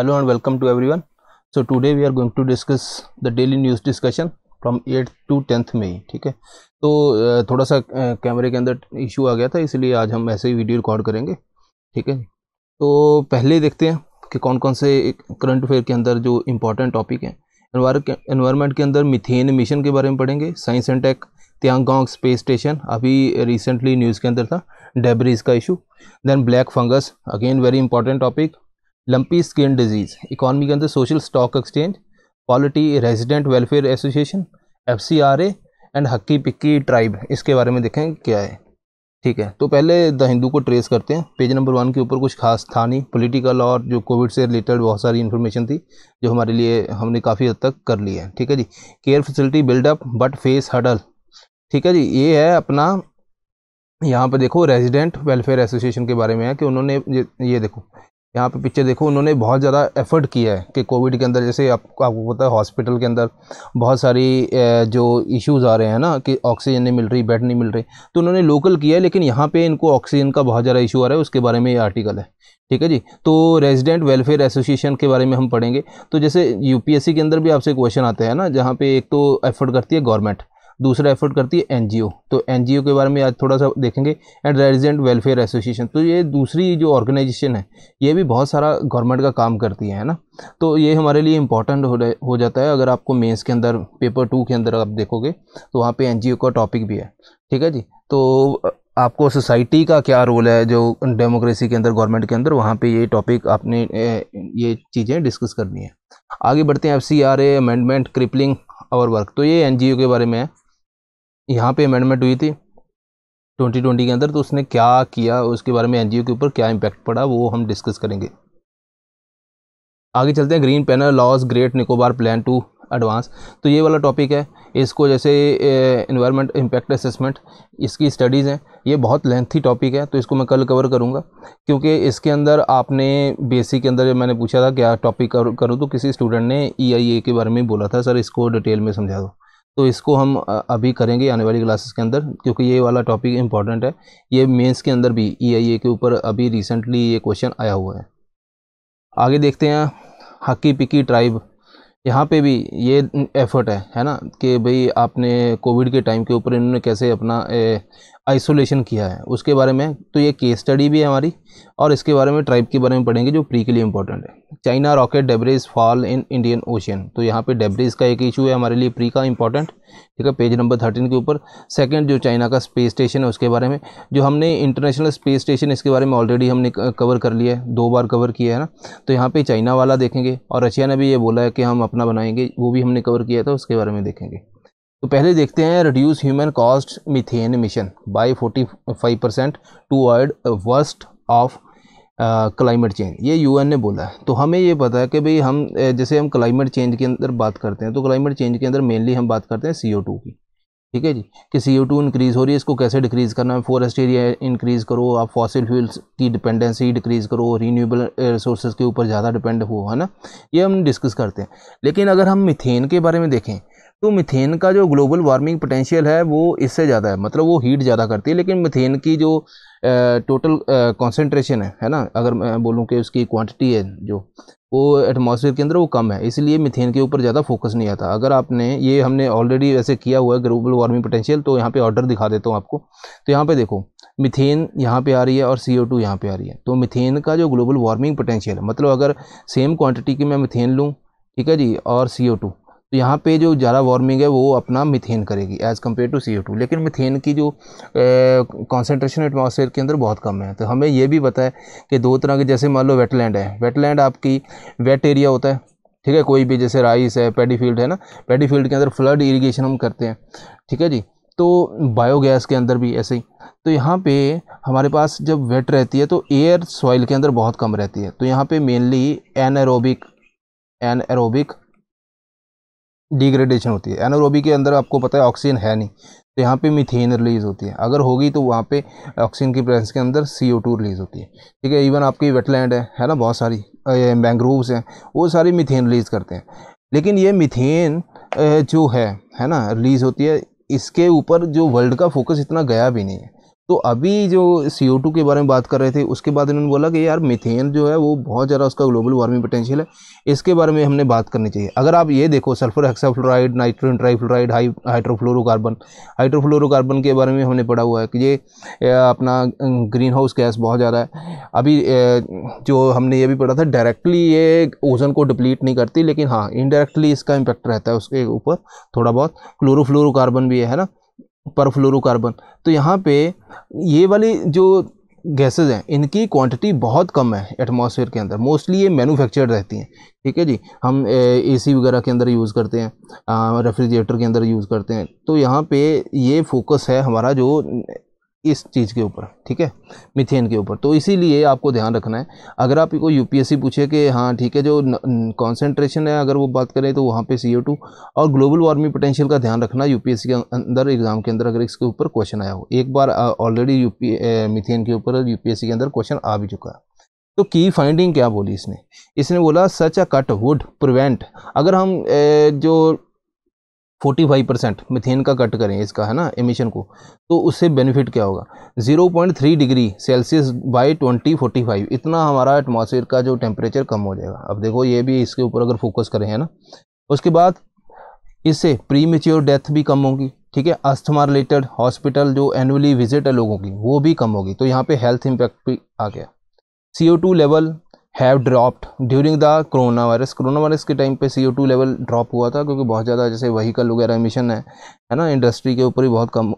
hello and welcome to everyone so today we are going to discuss the daily news discussion from eight to tenth ही ठीक है तो थोड़ा सा कैमरे के अंदर इशू आ गया था इसलिए आज हम ऐसे ही वीडियो रिकॉर्ड करेंगे ठीक है तो पहले देखते हैं कि कौन कौन से करंट अफेयर के अंदर जो इंपॉर्टेंट टॉपिक हैं इन्वायरमेंट के अंदर मिथेन मिशन के बारे में पढ़ेंगे science and tech Tiangong space station अभी रिसेंटली न्यूज़ के अंदर था डेबरीज का issue then black fungus again very important topic lumpy skin disease economy के अंदर social stock exchange polity resident welfare association F C R A and Hakki Pikki tribe इसके बारे में देखें क्या है ठीक है तो पहले द हिंदू को ट्रेस करते हैं पेज नंबर वन के ऊपर कुछ खास था नहीं पोलिटिकल और जो कोविड से रिलेटेड बहुत सारी इन्फॉर्मेशन थी जो हमारे लिए हमने काफ़ी हद तक कर ली है ठीक है जी care facility buildup but face hurdle ठीक है जी ये है अपना यहाँ पर देखो रेजिडेंट वेलफेयर एसोसिएशन के बारे में है कि उन्होंने ये देखो यहाँ पे पीछे देखो उन्होंने बहुत ज़्यादा एफर्ट किया है कि कोविड के अंदर जैसे आप, आपको पता है हॉस्पिटल के अंदर बहुत सारी जो इश्यूज़ आ रहे हैं ना कि ऑक्सीजन नहीं मिल रही बेड नहीं मिल रही तो उन्होंने लोकल किया है लेकिन यहाँ पे इनको ऑक्सीजन का बहुत ज़्यादा इशू आ रहा है उसके बारे में ये आर्टिकल है ठीक है जी तो रेजिडेंट वेलफेयर एसोसिएशन के बारे में हम पढ़ेंगे तो जैसे यू के अंदर भी आपसे क्वेश्चन आते हैं ना जहाँ पर एक तो एफर्ट करती है गवर्नमेंट दूसरा एफर्ट करती है एनजीओ तो एनजीओ के बारे में आज थोड़ा सा देखेंगे एंड रेजिडेंट वेलफेयर एसोसिएशन तो ये दूसरी जो ऑर्गेनाइजेशन है ये भी बहुत सारा गवर्नमेंट का काम करती है ना तो ये हमारे लिए इंपॉर्टेंट हो, हो जाता है अगर आपको मेन्स के अंदर पेपर टू के अंदर आप देखोगे तो वहाँ पर एन का टॉपिक भी है ठीक है जी तो आपको सोसाइटी का क्या रोल है जो डेमोक्रेसी के अंदर गवर्नमेंट के अंदर वहाँ पे ये टॉपिक आपने ये चीज़ें डिस्कस करनी है आगे बढ़ते हैं F C R A amendment crippling our work तो ये एन के बारे में है यहाँ पे अमेंडमेंट हुई थी 2020 के अंदर तो उसने क्या किया उसके बारे में एनजीओ के ऊपर क्या इम्पैक्ट पड़ा वो हम डिस्कस करेंगे आगे चलते हैं green panel laws great Nicobar plan to advance तो ये वाला टॉपिक है इसको जैसे इन्वायरमेंट इम्पैक्ट असेसमेंट इसकी स्टडीज़ हैं ये बहुत लेंथी टॉपिक है तो इसको मैं कल कवर करूँगा क्योंकि इसके अंदर आपने बेसिक के अंदर जब मैंने पूछा था क्या टॉपिक करूँ तो किसी स्टूडेंट ने ई e के बारे में बोला था सर इसको डिटेल में समझा दो तो इसको हम अभी करेंगे आने वाली क्लासेस के अंदर क्योंकि ये वाला टॉपिक इंपॉर्टेंट है ये मेंस के अंदर भी ई e के ऊपर अभी रिसेंटली ये क्वेश्चन आया हुआ है आगे देखते हैं हकी पिकी ट्राइब यहाँ पे भी ये एफर्ट है है ना कि भाई आपने कोविड के टाइम के ऊपर इन्होंने कैसे अपना आइसोलेशन किया है उसके बारे में तो ये केस स्टडी भी है हमारी और इसके बारे में ट्राइब के बारे में पढ़ेंगे जो प्री के लिए इंपॉर्टेंट है China rocket debris fall in Indian ocean तो यहाँ पे डेब्रेज का एक इशू है हमारे लिए प्री का इंपॉर्टेंट ठीक है पेज नंबर थर्टीन के ऊपर सेकंड जो चाइना का स्पेस स्टेशन है उसके बारे में जो हमने इंटरनेशनल स्पेस स्टेशन इसके बारे में ऑलरेडी हमने कवर कर लिया है दो बार कवर किया है ना तो यहाँ पर चाइना वाला देखेंगे और रशिया ने भी ये बोला है कि हम अपना बनाएंगे वो भी हमने कवर किया था तो उसके बारे में देखेंगे तो पहले देखते हैं reduce human cost methane emission by 45 percent to ward worst of climate change ये यूएन ने बोला है तो हमें ये पता है कि भाई हम जैसे हम क्लाइमेट चेंज के अंदर बात करते हैं तो क्लाइमेट चेंज के अंदर मेनली हम बात करते हैं सी की ठीक है जी कि सी ओ टू इंक्रीज़ हो रही है इसको कैसे डिक्रीज़ करना है फॉरेस्ट एरिया इंक्रीज़ करो आप फॉसिल फ्यूल्स की डिपेंडेंसी डिक्रीज़ करो रीन्यूएबल रिसोर्स के ऊपर ज़्यादा डिपेंड हो है ना ये हम डिस्कस करते हैं लेकिन अगर हम मिथेन के बारे में देखें तो मिथेन का जो ग्लोबल वार्मिंग पोटेंशियल है वो इससे ज़्यादा है मतलब वो हीट ज़्यादा करती है लेकिन मिथेन की जो टोटल कॉन्सेंट्रेशन है है ना अगर मैं बोलूँ कि उसकी क्वांटिटी है जो वो एटमॉस्फेयर के अंदर वो कम है इसलिए मिथेन के ऊपर ज़्यादा फोकस नहीं आता अगर आपने ये हमने ऑलरेडी वैसे किया हुआ है ग्लोबल वार्मिंग पोटेंशियल तो यहाँ पर ऑर्डर दिखा देता हूँ आपको तो यहाँ पर देखो मिथेन यहाँ पे आ रही है और सी ओ टू यहाँ पर आ रही है तो मिथेन का जो ग्लोबल वार्मिंग पोटेंशियल है मतलब अगर सेम क्वान्टिटी की मैं मिथेन लूँ ठीक है जी और सी ओ टू तो यहाँ पे जो ज़्यादा वार्मिंग है वो अपना मिथेन करेगी as compare to C two लेकिन मिथेन की जो कॉन्सेंट्रेशन एटमोसफेयर के अंदर बहुत कम है तो हमें ये भी पता है कि दो तरह के जैसे मान लो वेटलैंड है वेटलैंड आपकी वेट एरिया होता है ठीक है कोई भी जैसे राइस है पेडीफील्ड है ना पेडीफील्ड के अंदर फ्लड इरीगेशन हम करते हैं ठीक है जी तो बायोगैस के अंदर भी ऐसे ही तो यहाँ पे हमारे पास जब वेट रहती है तो एयर सॉइल के अंदर बहुत कम रहती है तो यहाँ पे mainly an aerobic an aerobic degradation होती है एनोरोबी के अंदर आपको पता है ऑक्सीजन है नहीं तो यहाँ पे मिथेन रिलीज़ होती है अगर होगी तो वहाँ पे ऑक्सीजन की प्रेजेंस के अंदर सी ओ टू रिलीज़ होती है ठीक है इवन आपकी वेटलैंड है है ना बहुत सारी मैंग्रोव्स हैं वो सारी मिथेन रिलीज़ करते हैं लेकिन ये मिथेन जो है है ना रिलीज़ होती है इसके ऊपर जो वर्ल्ड का फोकस इतना गया भी नहीं है तो अभी जो सी ओ टू के बारे में बात कर रहे थे उसके बाद इन्होंने बोला कि यार मिथेन जो है वो बहुत ज़्यादा उसका ग्लोबल वार्मिंग पोटेंशियल है इसके बारे में हमने बात करनी चाहिए अगर आप ये देखो sulphur hexafluoride nitrogen trifluoride high hydrofluorocarbon hydrofluorocarbon के बारे में हमने पढ़ा हुआ है कि ये अपना ग्रीन हाउस गैस बहुत ज़्यादा है अभी जो हमने ये भी पढ़ा था डायरेक्टली ये ओजन को डिप्लीट नहीं करती लेकिन हाँ इनडायरेक्टली इसका इम्पैक्ट रहता है उसके ऊपर थोड़ा बहुत क्लोरोफ्लोरोकार्बन भी है ना परफ्लोरोकार्बन तो यहाँ पे ये वाली जो गैसेज हैं इनकी क्वांटिटी बहुत कम है एटमॉस्फेयर के अंदर मोस्टली ये मैन्युफैक्चर्ड रहती हैं ठीक है जी हम एसी वगैरह के अंदर यूज़ करते हैं रेफ्रिजरेटर के अंदर यूज़ करते हैं तो यहाँ पे ये फोकस है हमारा जो इस चीज़ के ऊपर ठीक है मिथेन के ऊपर तो इसीलिए आपको ध्यान रखना है अगर आप को यूपीएससी पूछे कि हाँ ठीक है जो कॉन्सेंट्रेशन है अगर वो बात करें तो वहाँ पे सी और ग्लोबल वार्मिंग पोटेंशियल का ध्यान रखना यूपीएससी के अं, अंदर एग्ज़ाम के अंदर अगर इसके ऊपर क्वेश्चन आया हो एक बार ऑलरेडी यू मिथेन के ऊपर यूपीएससी के अंदर क्वेश्चन आ भी चुका है तो की फाइंडिंग क्या बोली इसने इसने बोला such a cut would prevent अगर हम ए, जो फोर्टी फाइव परसेंट मिथेन का कट करें इसका है ना एमिशन को तो उससे बेनिफिट क्या होगा zero point three degree Celsius by twenty forty five इतना हमारा एटमोसफियर का जो टेम्परेचर कम हो जाएगा अब देखो ये भी इसके ऊपर अगर फोकस करें है ना उसके बाद इससे प्री मेच्योर डेथ भी कम होगी ठीक है अस्थमा रिलेटेड हॉस्पिटल जो एनुअली विजिट है लोगों की वो भी कम होगी तो यहाँ पर हेल्थ इम्पैक्ट भी आ गया C O two level have dropped during the corona virus corona virus के टाइम पे C O two level drop हुआ था क्योंकि बहुत ज़्यादा जैसे वहीकल वगैरह मिशन है है ना इंडस्ट्री के ऊपर ही बहुत कम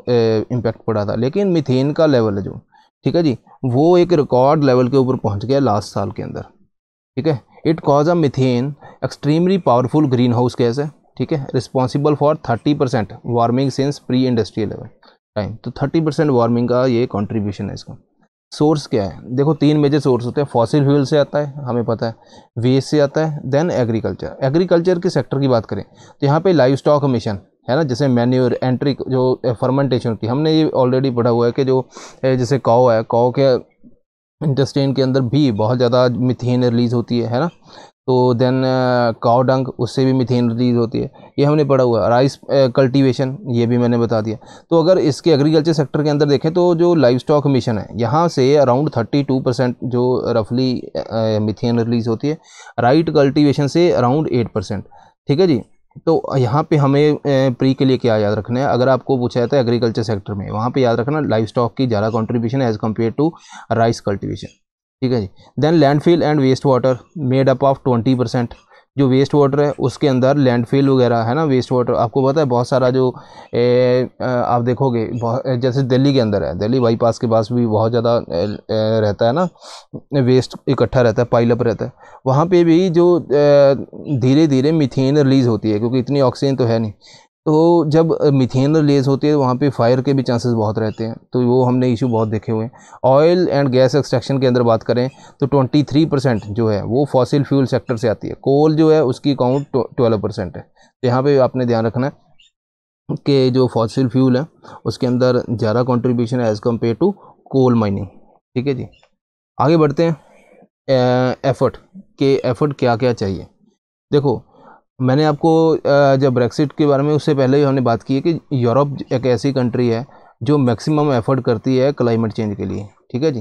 इम्पैक्ट पड़ा था लेकिन मिथेन का लेवल है जो ठीक है जी वो एक रिकॉर्ड लेवल के ऊपर पहुंच गया लास्ट साल के अंदर ठीक है it cause a methane extremely powerful green house gas है ठीक है responsible for thirty percent warming since pre industrial level time तो थर्टी परसेंट वार्मिंग का ये कॉन्ट्रीब्यूशन है इसका सोर्स क्या है देखो तीन मेजर सोर्स होते हैं फॉसिल फ्यूल से आता है हमें पता है वेस्ट से आता है देन एग्रीकल्चर एग्रीकल्चर के सेक्टर की बात करें तो यहाँ पे लाइव स्टॉक मिशन है ना जैसे मैन्यूर एंट्री जो फर्मेंटेशन eh, की हमने ये ऑलरेडी पढ़ा हुआ है कि जो eh, जैसे काओ है काओ के इंटस्टेन के अंदर भी बहुत ज़्यादा मिथेन रिलीज़ होती है है ना तो देन काव डंग उससे भी मिथेन रिलीज होती है ये हमने पढ़ा हुआ राइस कल्टीवेशन ये भी मैंने बता दिया तो अगर इसके एग्रीकल्चर सेक्टर के अंदर देखें तो जो लाइव स्टॉक मिशन है यहाँ से अराउंड थर्टी टू परसेंट जो रफली मिथेन रिलीज़ होती है राइट कल्टीवेशन से अराउंड एट परसेंट ठीक है जी तो यहाँ पे हमें प्री के लिए क्या याद रखना है अगर आपको पूछा जाता है एग्रीकल्चर सेक्टर में वहाँ पे याद रखना लाइव स्टॉक की ज़्यादा contribution as compare to rice cultivation ठीक है जी then landfill and waste water made up of twenty percent जो वेस्ट वाटर है उसके अंदर लैंडफिल वगैरह है ना वेस्ट वाटर आपको पता है बहुत सारा जो ए, आप देखोगे जैसे दिल्ली के अंदर है दिल्ली बाईपास के पास भी बहुत ज़्यादा रहता है ना वेस्ट इकट्ठा रहता है पाइलअप रहता है वहाँ पे भी जो धीरे धीरे मिथेन रिलीज़ होती है क्योंकि इतनी ऑक्सीजन तो है नहीं तो जब मिथेन रिलीज़ होती है तो वहाँ पे फायर के भी चांसेस बहुत रहते हैं तो वो हमने इशू बहुत देखे हुए हैं ऑयल एंड गैस एक्सट्रैक्शन के अंदर बात करें तो 23 परसेंट जो है वो फॉसिल फ्यूल सेक्टर से आती है कोल जो है उसकी अकाउंट ट्वेल्व परसेंट है तो यहाँ पर आपने ध्यान रखना है कि जो फॉसिल फ्यूल है उसके अंदर ज़्यादा कॉन्ट्रीब्यूशन है as compare to coal mining ठीक है जी आगे बढ़ते हैं एफर्ट के एफर्ट क्या क्या चाहिए देखो मैंने आपको जब ब्रेक्सिट के बारे में उससे पहले ही हमने बात की है कि यूरोप एक ऐसी कंट्री है जो मैक्सिमम एफर्ट करती है क्लाइमेट चेंज के लिए ठीक है जी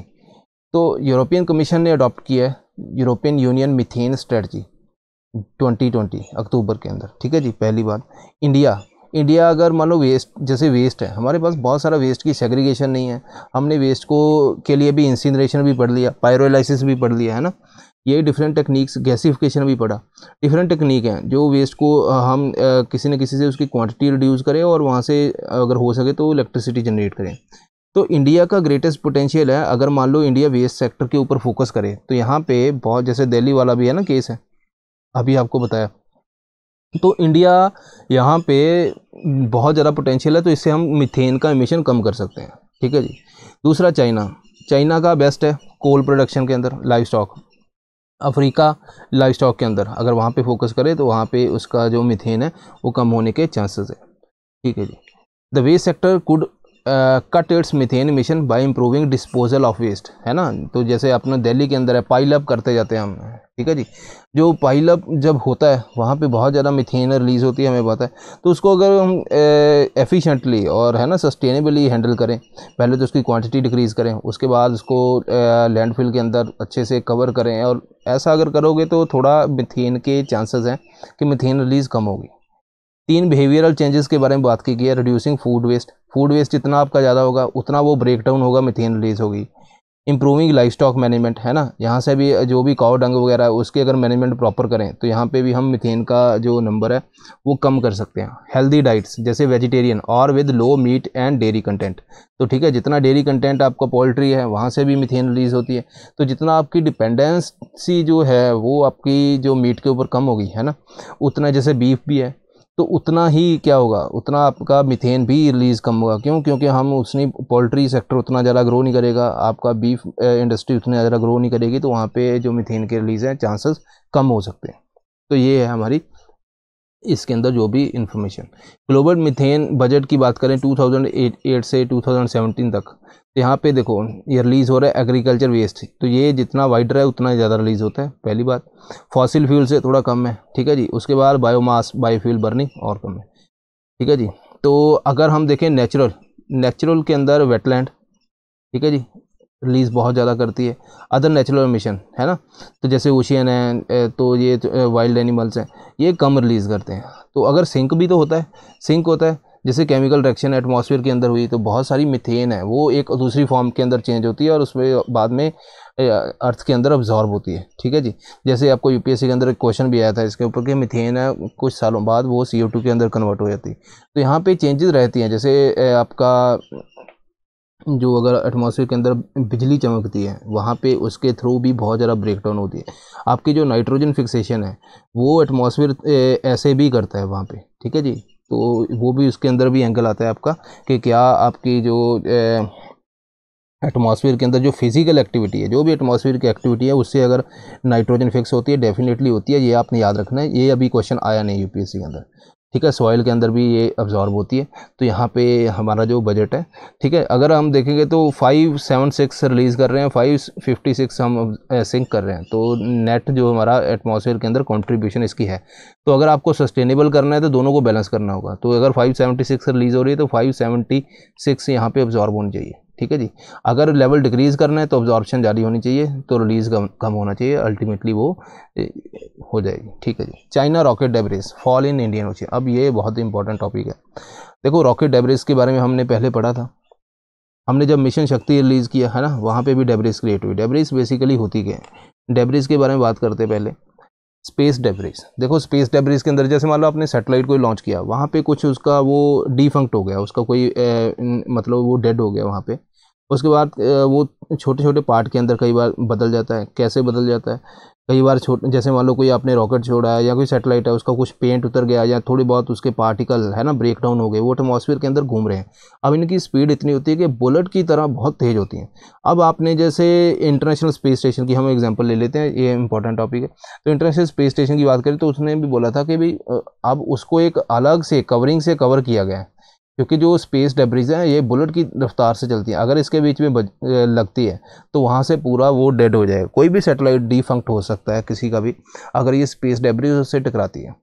तो यूरोपियन कमीशन ने अडॉप्ट किया है यूरोपियन यूनियन मिथेन स्ट्रेटजी 2020 अक्टूबर के अंदर ठीक है जी पहली बात इंडिया इंडिया अगर मान लो वेस्ट जैसे वेस्ट है हमारे पास बहुत सारा वेस्ट की सेग्रीगेशन नहीं है हमने वेस्ट को के लिए भी इंसिनरेशन भी पढ़ लिया पायरोलाइसिस भी पढ़ लिया है ना ये डिफरेंट टेक्निक्स गैसिफिकेशन भी पड़ा डिफरेंट टेक्निक हैं जो वेस्ट को हम किसी न किसी से उसकी क्वांटिटी रिड्यूस करें और वहाँ से अगर हो सके तो इलेक्ट्रिसिटी जनरेट करें तो इंडिया का ग्रेटेस्ट पोटेंशियल है अगर मान लो इंडिया वेस्ट सेक्टर के ऊपर फोकस करे तो यहाँ पे बहुत जैसे दिल्ली वाला भी है ना केस है अभी आपको बताया तो इंडिया यहाँ पे बहुत ज़्यादा पोटेंशियल है तो इससे हम मिथेन का इमिशन कम कर सकते हैं ठीक है जी दूसरा चाइना चाइना का बेस्ट है कोल प्रोडक्शन के अंदर livestock Africa livestock के अंदर अगर वहाँ पे फोकस करें तो वहाँ पे उसका जो मिथेन है वो कम होने के चांसेस है ठीक है जी the waste sector could cut its methane emission by improving disposal of waste है ना तो जैसे अपने दिल्ली के अंदर है पाइलअप करते जाते हैं हम ठीक है जी जो पाइलअप जब होता है वहाँ पे बहुत ज़्यादा मिथेन रिलीज़ होती है हमें पता है तो उसको अगर हम एफिशिएंटली और है ना सस्टेनेबली हैंडल करें पहले तो उसकी क्वांटिटी डिक्रीज़ करें उसके बाद उसको लैंडफिल के अंदर अच्छे से कवर करें और ऐसा अगर करोगे तो थोड़ा मिथेन के चांसेस हैं कि मिथेन रिलीज़ कम होगी तीन बिहेवियरल चेंजेस के बारे में बात की गई है reducing food waste food waste जितना आपका ज़्यादा होगा उतना वो ब्रेक डाउन होगा मिथेन रिलीज होगी इंप्रूविंग लाइफ स्टॉक मैनेजमेंट है ना यहाँ से भी जो भी काव डंग वगैरह है उसके अगर मैनेजमेंट प्रॉपर करें तो यहाँ पे भी हम मिथेन का जो नंबर है वो कम कर सकते हैं हेल्दी डाइट्स जैसे वेजिटेरियन और with low meat and dairy content तो ठीक है जितना डेयरी कंटेंट आपका पोल्ट्री है वहाँ से भी मिथेन रिलीज होती है तो जितना आपकी डिपेंडेंसी जो है वो आपकी जो मीट के ऊपर कम होगी है ना उतना जैसे बीफ भी है तो उतना ही क्या होगा उतना आपका मिथेन भी रिलीज़ कम होगा क्यों क्योंकि हम उसने पोल्ट्री सेक्टर उतना ज़्यादा ग्रो नहीं करेगा आपका बीफ इंडस्ट्री उतनी ज़्यादा ग्रो नहीं करेगी तो वहाँ पे जो मिथेन के रिलीज़ हैं चांसेस कम हो सकते हैं तो ये है हमारी इसके अंदर जो भी इंफॉर्मेशन ग्लोबल मिथेन बजट की बात करें टू से टू तक यहाँ पे देखो ये रिलीज़ हो रहा है एग्रीकल्चर वेस्ट तो ये जितना वाइडर है उतना ज़्यादा रिलीज़ होता है पहली बात फॉसिल फ्यूल से थोड़ा कम है ठीक है जी उसके बाद बायोमास बायोफ्यूल बर्निंग और कम है ठीक है जी तो अगर हम देखें नेचुरल नेचुरल के अंदर वेटलैंड ठीक है जी रिलीज़ बहुत ज़्यादा करती है अदर नेचुरल मिशन है ना तो जैसे ओशियन है तो ये वाइल्ड एनिमल्स हैं ये कम रिलीज़ करते हैं तो अगर सिंक भी तो होता है सिंक होता है जैसे केमिकल रिएक्शन एटमॉस्फेयर के अंदर हुई तो बहुत सारी मिथेन है वो एक दूसरी फॉर्म के अंदर चेंज होती है और उसमें बाद में अर्थ के अंदर अब्जॉर्ब होती है ठीक है जी जैसे आपको यूपीएससी के अंदर एक क्वेश्चन भी आया था इसके ऊपर कि मिथेन है कुछ सालों बाद वो सी के अंदर कन्वर्ट हो जाती है तो यहाँ पर चेंजेज रहती हैं जैसे आपका जो अगर एटमॉस्फेयर के अंदर बिजली चमकती है वहाँ पे उसके थ्रू भी बहुत ज़्यादा ब्रेक डाउन होती है आपकी जो नाइट्रोजन फिक्सेशन है वो एटमॉस्फेयर ऐसे भी करता है वहाँ पे ठीक है जी तो वो भी उसके अंदर भी एंगल आता है आपका कि क्या आपकी जो एटमॉस्फेयर के अंदर जो फिज़िकल एक्टिविटी है जो भी एटमॉस्फेयर की एक्टिविटी है उससे अगर नाइट्रोजन फिक्स होती है डेफिनेटली होती है ये आपने याद रखना है ये अभी क्वेश्चन आया नहीं यूपीएससी के अंदर ठीक है सॉइल के अंदर भी ये अब्जॉर्ब होती है तो यहाँ पे हमारा जो बजट है ठीक है अगर हम देखेंगे तो फाइव सेवन सिक्स रिलीज़ कर रहे हैं फाइव फिफ्टी सिक्स हम सिंक कर रहे हैं तो नेट जो हमारा एटमोसफेयर के अंदर कॉन्ट्रीब्यूशन इसकी है तो अगर आपको सस्टेनेबल करना है तो दोनों को बैलेंस करना होगा तो अगर फाइव सेवेंटी सिक्स रिलीज़ हो रही है तो फाइव सेवेंटी सिक्स यहाँ पर अब्ज़ॉर्ब होनी चाहिए ठीक है जी अगर लेवल डिक्रीज़ करना है तो ऑब्जॉर्बशन जारी होनी चाहिए तो रिलीज़ कम कम होना चाहिए अल्टीमेटली वो हो जाएगी ठीक है जी China rocket debris fall in Indian ocean अब ये बहुत इंपॉर्टेंट टॉपिक है देखो रॉकेट डेबरेज के बारे में हमने पहले पढ़ा था हमने जब मिशन शक्ति रिलीज़ किया है ना वहाँ पे भी डेबरेज क्रिएट हुई डेबरेज बेसिकली होती क्या है डेबरेज के बारे में बात करते पहले स्पेस डेब्रिज देखो स्पेस डेब्रिज के अंदर जैसे मान लो आपने सेटेलाइट कोई लॉन्च किया वहाँ पे कुछ उसका वो डिफंक्ट हो गया उसका कोई ए, मतलब वो डेड हो गया वहाँ पे उसके बाद वो छोटे छोटे पार्ट के अंदर कई बार बदल जाता है कैसे बदल जाता है कई बार छोट जैसे मान लो कोई आपने रॉकेट छोड़ा है या कोई सेटेलाइट है उसका कुछ पेंट उतर गया या थोड़ी बहुत उसके पार्टिकल है ना ब्रेक डाउन हो गए वो एटमोसफियर के अंदर घूम रहे हैं अब इनकी स्पीड इतनी होती है कि बुलेट की तरह बहुत तेज़ होती है अब आपने जैसे इंटरनेशनल स्पेस स्टेशन की हम एग्जाम्पल ले लेते हैं ये इंपॉर्टेंट टॉपिक है तो इंटरनेशनल स्पेस स्टेशन की बात करें तो उसने भी बोला था कि भाई अब उसको एक अलग से कवरिंग से कवर किया गया है क्योंकि जो स्पेस डेब्रीज है ये बुलेट की रफ्तार से चलती है अगर इसके बीच में बज, लगती है तो वहाँ से पूरा वो डेड हो जाएगा कोई भी सेटेलाइट डिफंक्ट हो सकता है किसी का भी अगर ये स्पेस डेब्रिज से टकराती है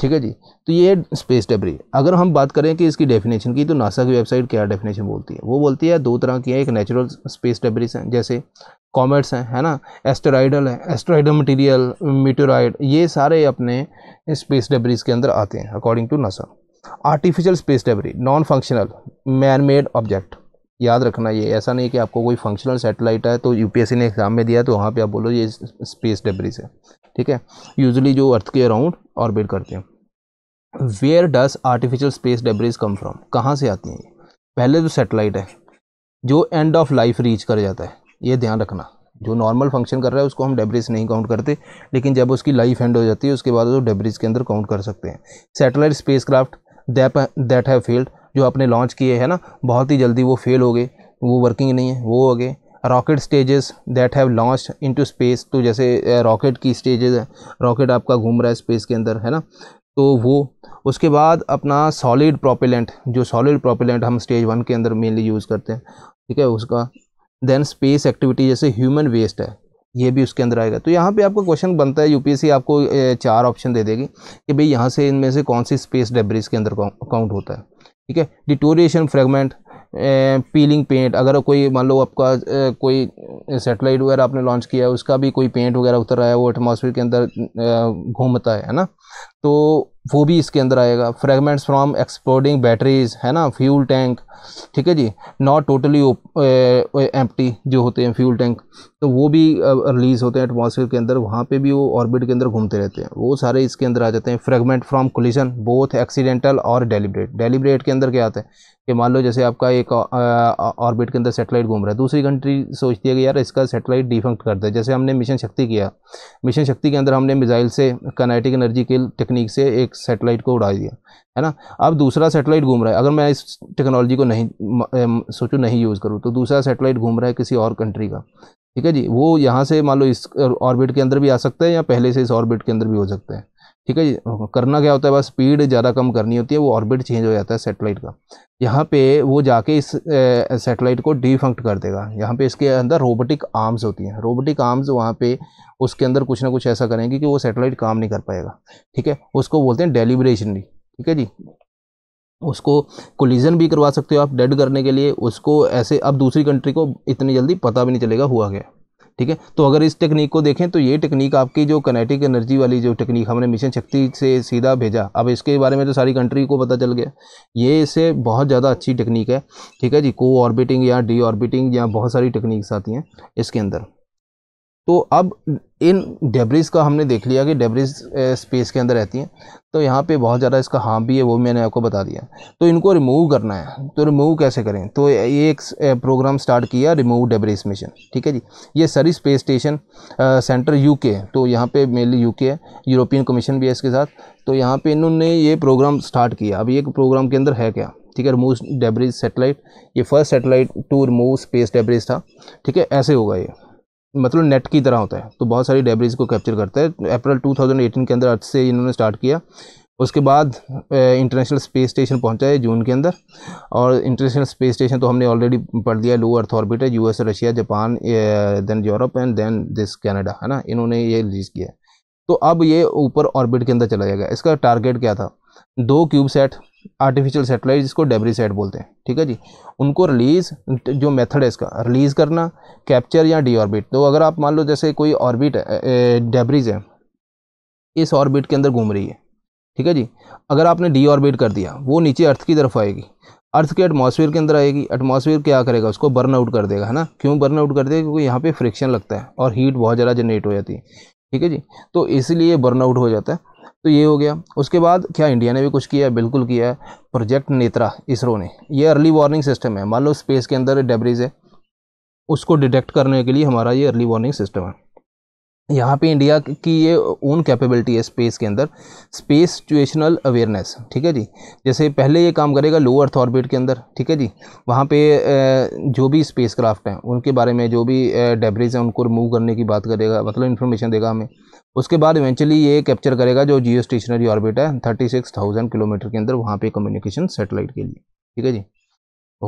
ठीक है जी तो ये स्पेस डेब्री अगर हम बात करें कि इसकी डेफिनेशन की तो नासा की वेबसाइट क्या डेफिनेशन बोलती है वो बोलती है दो तरह की है एक नेचुरल स्पेस डेब्रीज हैं जैसे कॉमेट्स हैं है ना एस्टेराइडल हैं एस्टेराइडल मटेरियल मीटोराइड ये सारे अपने स्पेस डेब्रीज के अंदर आते हैं according to NASA artificial space debris non functional man made object याद रखना ये ऐसा नहीं कि आपको कोई फंक्शनल सेटेलाइट है तो यूपीएससी ने एग्ज़ाम में दिया तो वहाँ पे आप बोलो ये स्पेस डेबरी से ठीक है यूजली जो अर्थ के अराउंड ऑर्बिट करते हैं where does artificial space debris come from कहाँ से आती हैं पहले जो सेटेलाइट है जो एंड ऑफ लाइफ रीच कर जाता है ये ध्यान रखना जो नॉर्मल फंक्शन कर रहा है उसको हम डेब्रिज नहीं काउंट करते लेकिन जब उसकी लाइफ एंड हो जाती है उसके बाद वो डेब्रिज के अंदर काउंट कर सकते हैं सैटेलाइट स्पेसक्राफ्ट दैप दैट हैव फेल्ड जो आपने लॉन्च किए हैं ना बहुत ही जल्दी वो फेल हो गए वो वर्किंग नहीं है वो हो गए rocket stages that have launch into space तो जैसे रॉकेट की स्टेजेस है रॉकेट आपका घूम रहा है स्पेस के अंदर है ना तो वो उसके बाद अपना सॉलिड प्रोपेलेंट जो सॉलिड प्रोपेलेंट हम स्टेज वन के अंदर मेनली यूज़ करते हैं ठीक है उसका देन स्पेस एक्टिविटी जैसे ह्यूमन वेस्ट है ये भी उसके अंदर आएगा तो यहाँ पे आपका क्वेश्चन बनता है यूपीएससी आपको चार ऑप्शन दे देगी कि भाई यहाँ से इनमें से कौन सी स्पेस डेब्रीज के अंदर काउंट होता है ठीक है डिटोरिएशन फ्रेगमेंट पीलिंग पेंट अगर कोई मान लो आपका कोई सेटेलाइट वगैरह आपने लॉन्च किया है उसका भी कोई पेंट वगैरह उतर रहा है वो एटमोसफियर के अंदर घूमता है ना तो वो भी इसके अंदर आएगा फ्रेगमेंट्स फ्रॉम एक्सप्लोडिंग बैटरीज है ना फ्यूल टैंक ठीक है जी नॉट टोटली एम्प्टी जो होते हैं फ्यूल टैंक तो वो भी रिलीज़ होते हैं एटमॉस्फेयर के अंदर वहाँ पे भी वो ऑर्बिट के अंदर घूमते रहते हैं वो सारे इसके अंदर आ जाते हैं fragment from collision both accidental और डेलीब्रेट डेलीब्रेट के अंदर क्या आते हैं कि मान लो जैसे आपका एक ऑर्बिट के अंदर सेटेलाइट घूम रहा है दूसरी कंट्री सोचती है कि यार इसका सेटेलाइट डिफंक्ट कर दे जैसे हमने मिशन शक्ति किया मिशन शक्ति के अंदर हमने मिसाइल से कनेटिक एनर्जी के टेक्निक से एक सेटेलाइट को उड़ा दिया है ना अब दूसरा सेटेलाइट घूम रहा है अगर मैं इस टेक्नोलॉजी को नहीं सोचूँ नहीं यूज़ करूँ तो दूसरा सेटेलाइट घूम रहा है किसी और कंट्री का ठीक है जी वो यहाँ से मान लो इस ऑर्बिट के अंदर भी आ सकता है या पहले से इस ऑर्बिट के अंदर भी हो सकता है ठीक है जी करना क्या होता है बस स्पीड ज़्यादा कम करनी होती है वो ऑर्बिट चेंज हो जाता है सेटेलाइट का यहाँ पे वो जाके इस सेटेलाइट को डिफंक्ट कर देगा यहाँ पे इसके अंदर रोबोटिक आर्म्स होती हैं रोबोटिक आर्म्स वहाँ पे उसके अंदर कुछ ना कुछ ऐसा करेंगे कि वो सेटेलाइट काम नहीं कर पाएगा ठीक है उसको बोलते हैं डेलीब्रेशनरी ठीक है जी उसको कोलिजन भी करवा सकते हो आप डेड करने के लिए उसको ऐसे अब दूसरी कंट्री को इतनी जल्दी पता भी नहीं चलेगा हुआ क्या ठीक है तो अगर इस टेक्निक को देखें तो ये टेक्निक आपकी जो कनेटिक एनर्जी वाली जो टेक्निक हमने मिशन शक्ति से सीधा भेजा अब इसके बारे में तो सारी कंट्री को पता चल गया ये इससे बहुत ज़्यादा अच्छी टेक्निक है ठीक है जी को ऑर्बिटिंग या डी ऑर्बिटिंग या बहुत सारी टेक्निक्स आती हैं इसके अंदर तो अब इन डेब्रिज का हमने देख लिया कि डेब्रिज स्पेस के अंदर रहती हैं तो यहाँ पे बहुत ज़्यादा इसका हाँ भी है वो मैंने आपको बता दिया तो इनको रिमूव करना है तो रिमूव कैसे करें तो ये एक प्रोग्राम स्टार्ट किया रिमूव डेब्रिज मिशन ठीक है जी ये सरी स्पेस स्टेशन सेंटर यूके तो यहाँ पे मेनली यूके है यूरोपियन कमीशन भी है इसके साथ तो यहाँ पर इन्होंने ये प्रोग्राम स्टार्ट किया अब ये प्रोग्राम के अंदर है क्या ठीक है रिमूव डेब्रिज सेटेलाइट ये first satellite to remove space debris था ठीक है ऐसे होगा ये मतलब नेट की तरह होता है तो बहुत सारी डेबरीज को कैप्चर करता है अप्रैल 2018 के अंदर अर्थ से इन्होंने स्टार्ट किया उसके बाद इंटरनेशनल स्पेस स्टेशन पहुंचा है जून के अंदर और इंटरनेशनल स्पेस स्टेशन तो हमने ऑलरेडी पढ़ लिया लो अर्थ ऑर्बिट है US Russia Japan then Europe and then this Canada है ना इन्होंने ये रिलीज़ किया तो अब ये ऊपर ऑर्बिट के अंदर चला जाएगा इसका टारगेट क्या था दो क्यूब सेट आर्टिफिशियल सेटेलाइट जिसको डेबरी सेट बोलते हैं ठीक है जी उनको रिलीज़ जो मेथड है इसका रिलीज़ करना कैप्चर या डी ऑर्बिट तो अगर आप मान लो जैसे कोई ऑर्बिट डेबरीज है इस ऑर्बिट के अंदर घूम रही है ठीक है जी अगर आपने डी ऑर्बिट कर दिया वो नीचे अर्थ की तरफ आएगी अर्थ के एटमॉस्फेयर के अंदर आएगी एटमॉस्फेयर क्या करेगा उसको बर्न आउट कर देगा है ना क्यों बर्न आउट कर देगा क्योंकि यहाँ पे फ्रिक्शन लगता है और हीट बहुत ज़्यादा जनरेट हो जाती है ठीक है जी तो इसलिए बर्न आउट हो जाता है तो ये हो गया उसके बाद क्या इंडिया ने भी कुछ किया बिल्कुल किया है प्रोजेक्ट नेत्रा इसरो ने ये अर्ली वार्निंग सिस्टम है मान लो स्पेस के अंदर डेबरीज है उसको डिटेक्ट करने के लिए हमारा ये अर्ली वार्निंग सिस्टम है यहाँ पे इंडिया की ये ओन कैपेबिलिटी है स्पेस के अंदर स्पेस सिचुएशनल अवेयरनेस ठीक है जी जैसे पहले ये काम करेगा लो अर्थ ऑर्बिट के अंदर ठीक है जी वहाँ पे जो भी स्पेस क्राफ्ट हैं उनके बारे में जो भी डेबरीज हैं उनको रिमूव करने की बात करेगा मतलब इन्फॉर्मेशन देगा हमें उसके बाद इवेंचुअली ये कैप्चर करेगा जो जियो स्टेशनरी ऑर्बिट है थर्टी सिक्स थाउजेंड किलोमीटर के अंदर वहाँ पे कम्युनिकेशन सेटेलाइट के लिए ठीक है जी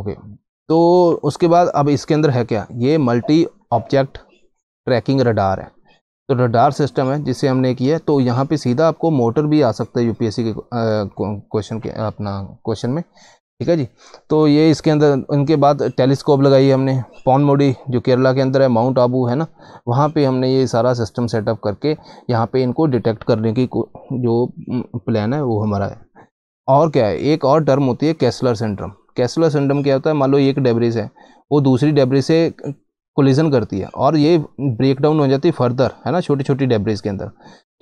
ओके तो उसके बाद अब इसके अंदर है क्या ये मल्टी ऑब्जेक्ट ट्रैकिंग रडार है तो रडार सिस्टम है जिसे हमने किया तो यहाँ पे सीधा आपको मोटर भी आ सकता है यूपीएससी के क्वेश्चन के अपना क्वेश्चन में ठीक है जी तो ये इसके अंदर इनके बाद टेलीस्कोप लगाई है हमने पौन मोडी जो केरला के अंदर है माउंट आबू है ना वहाँ पे हमने ये सारा सिस्टम सेटअप करके यहाँ पे इनको डिटेक्ट करने की जो प्लान है वो हमारा है और क्या है एक और टर्म होती है कैसलर सिंड्रम कैसलर सिंड्रम क्या होता है मान लो एक डेबरीज है वो दूसरी डेबरी से कोलिजन करती है और ये ब्रेक डाउन हो जाती है फर्दर है ना छोटी छोटी डेबरीज के अंदर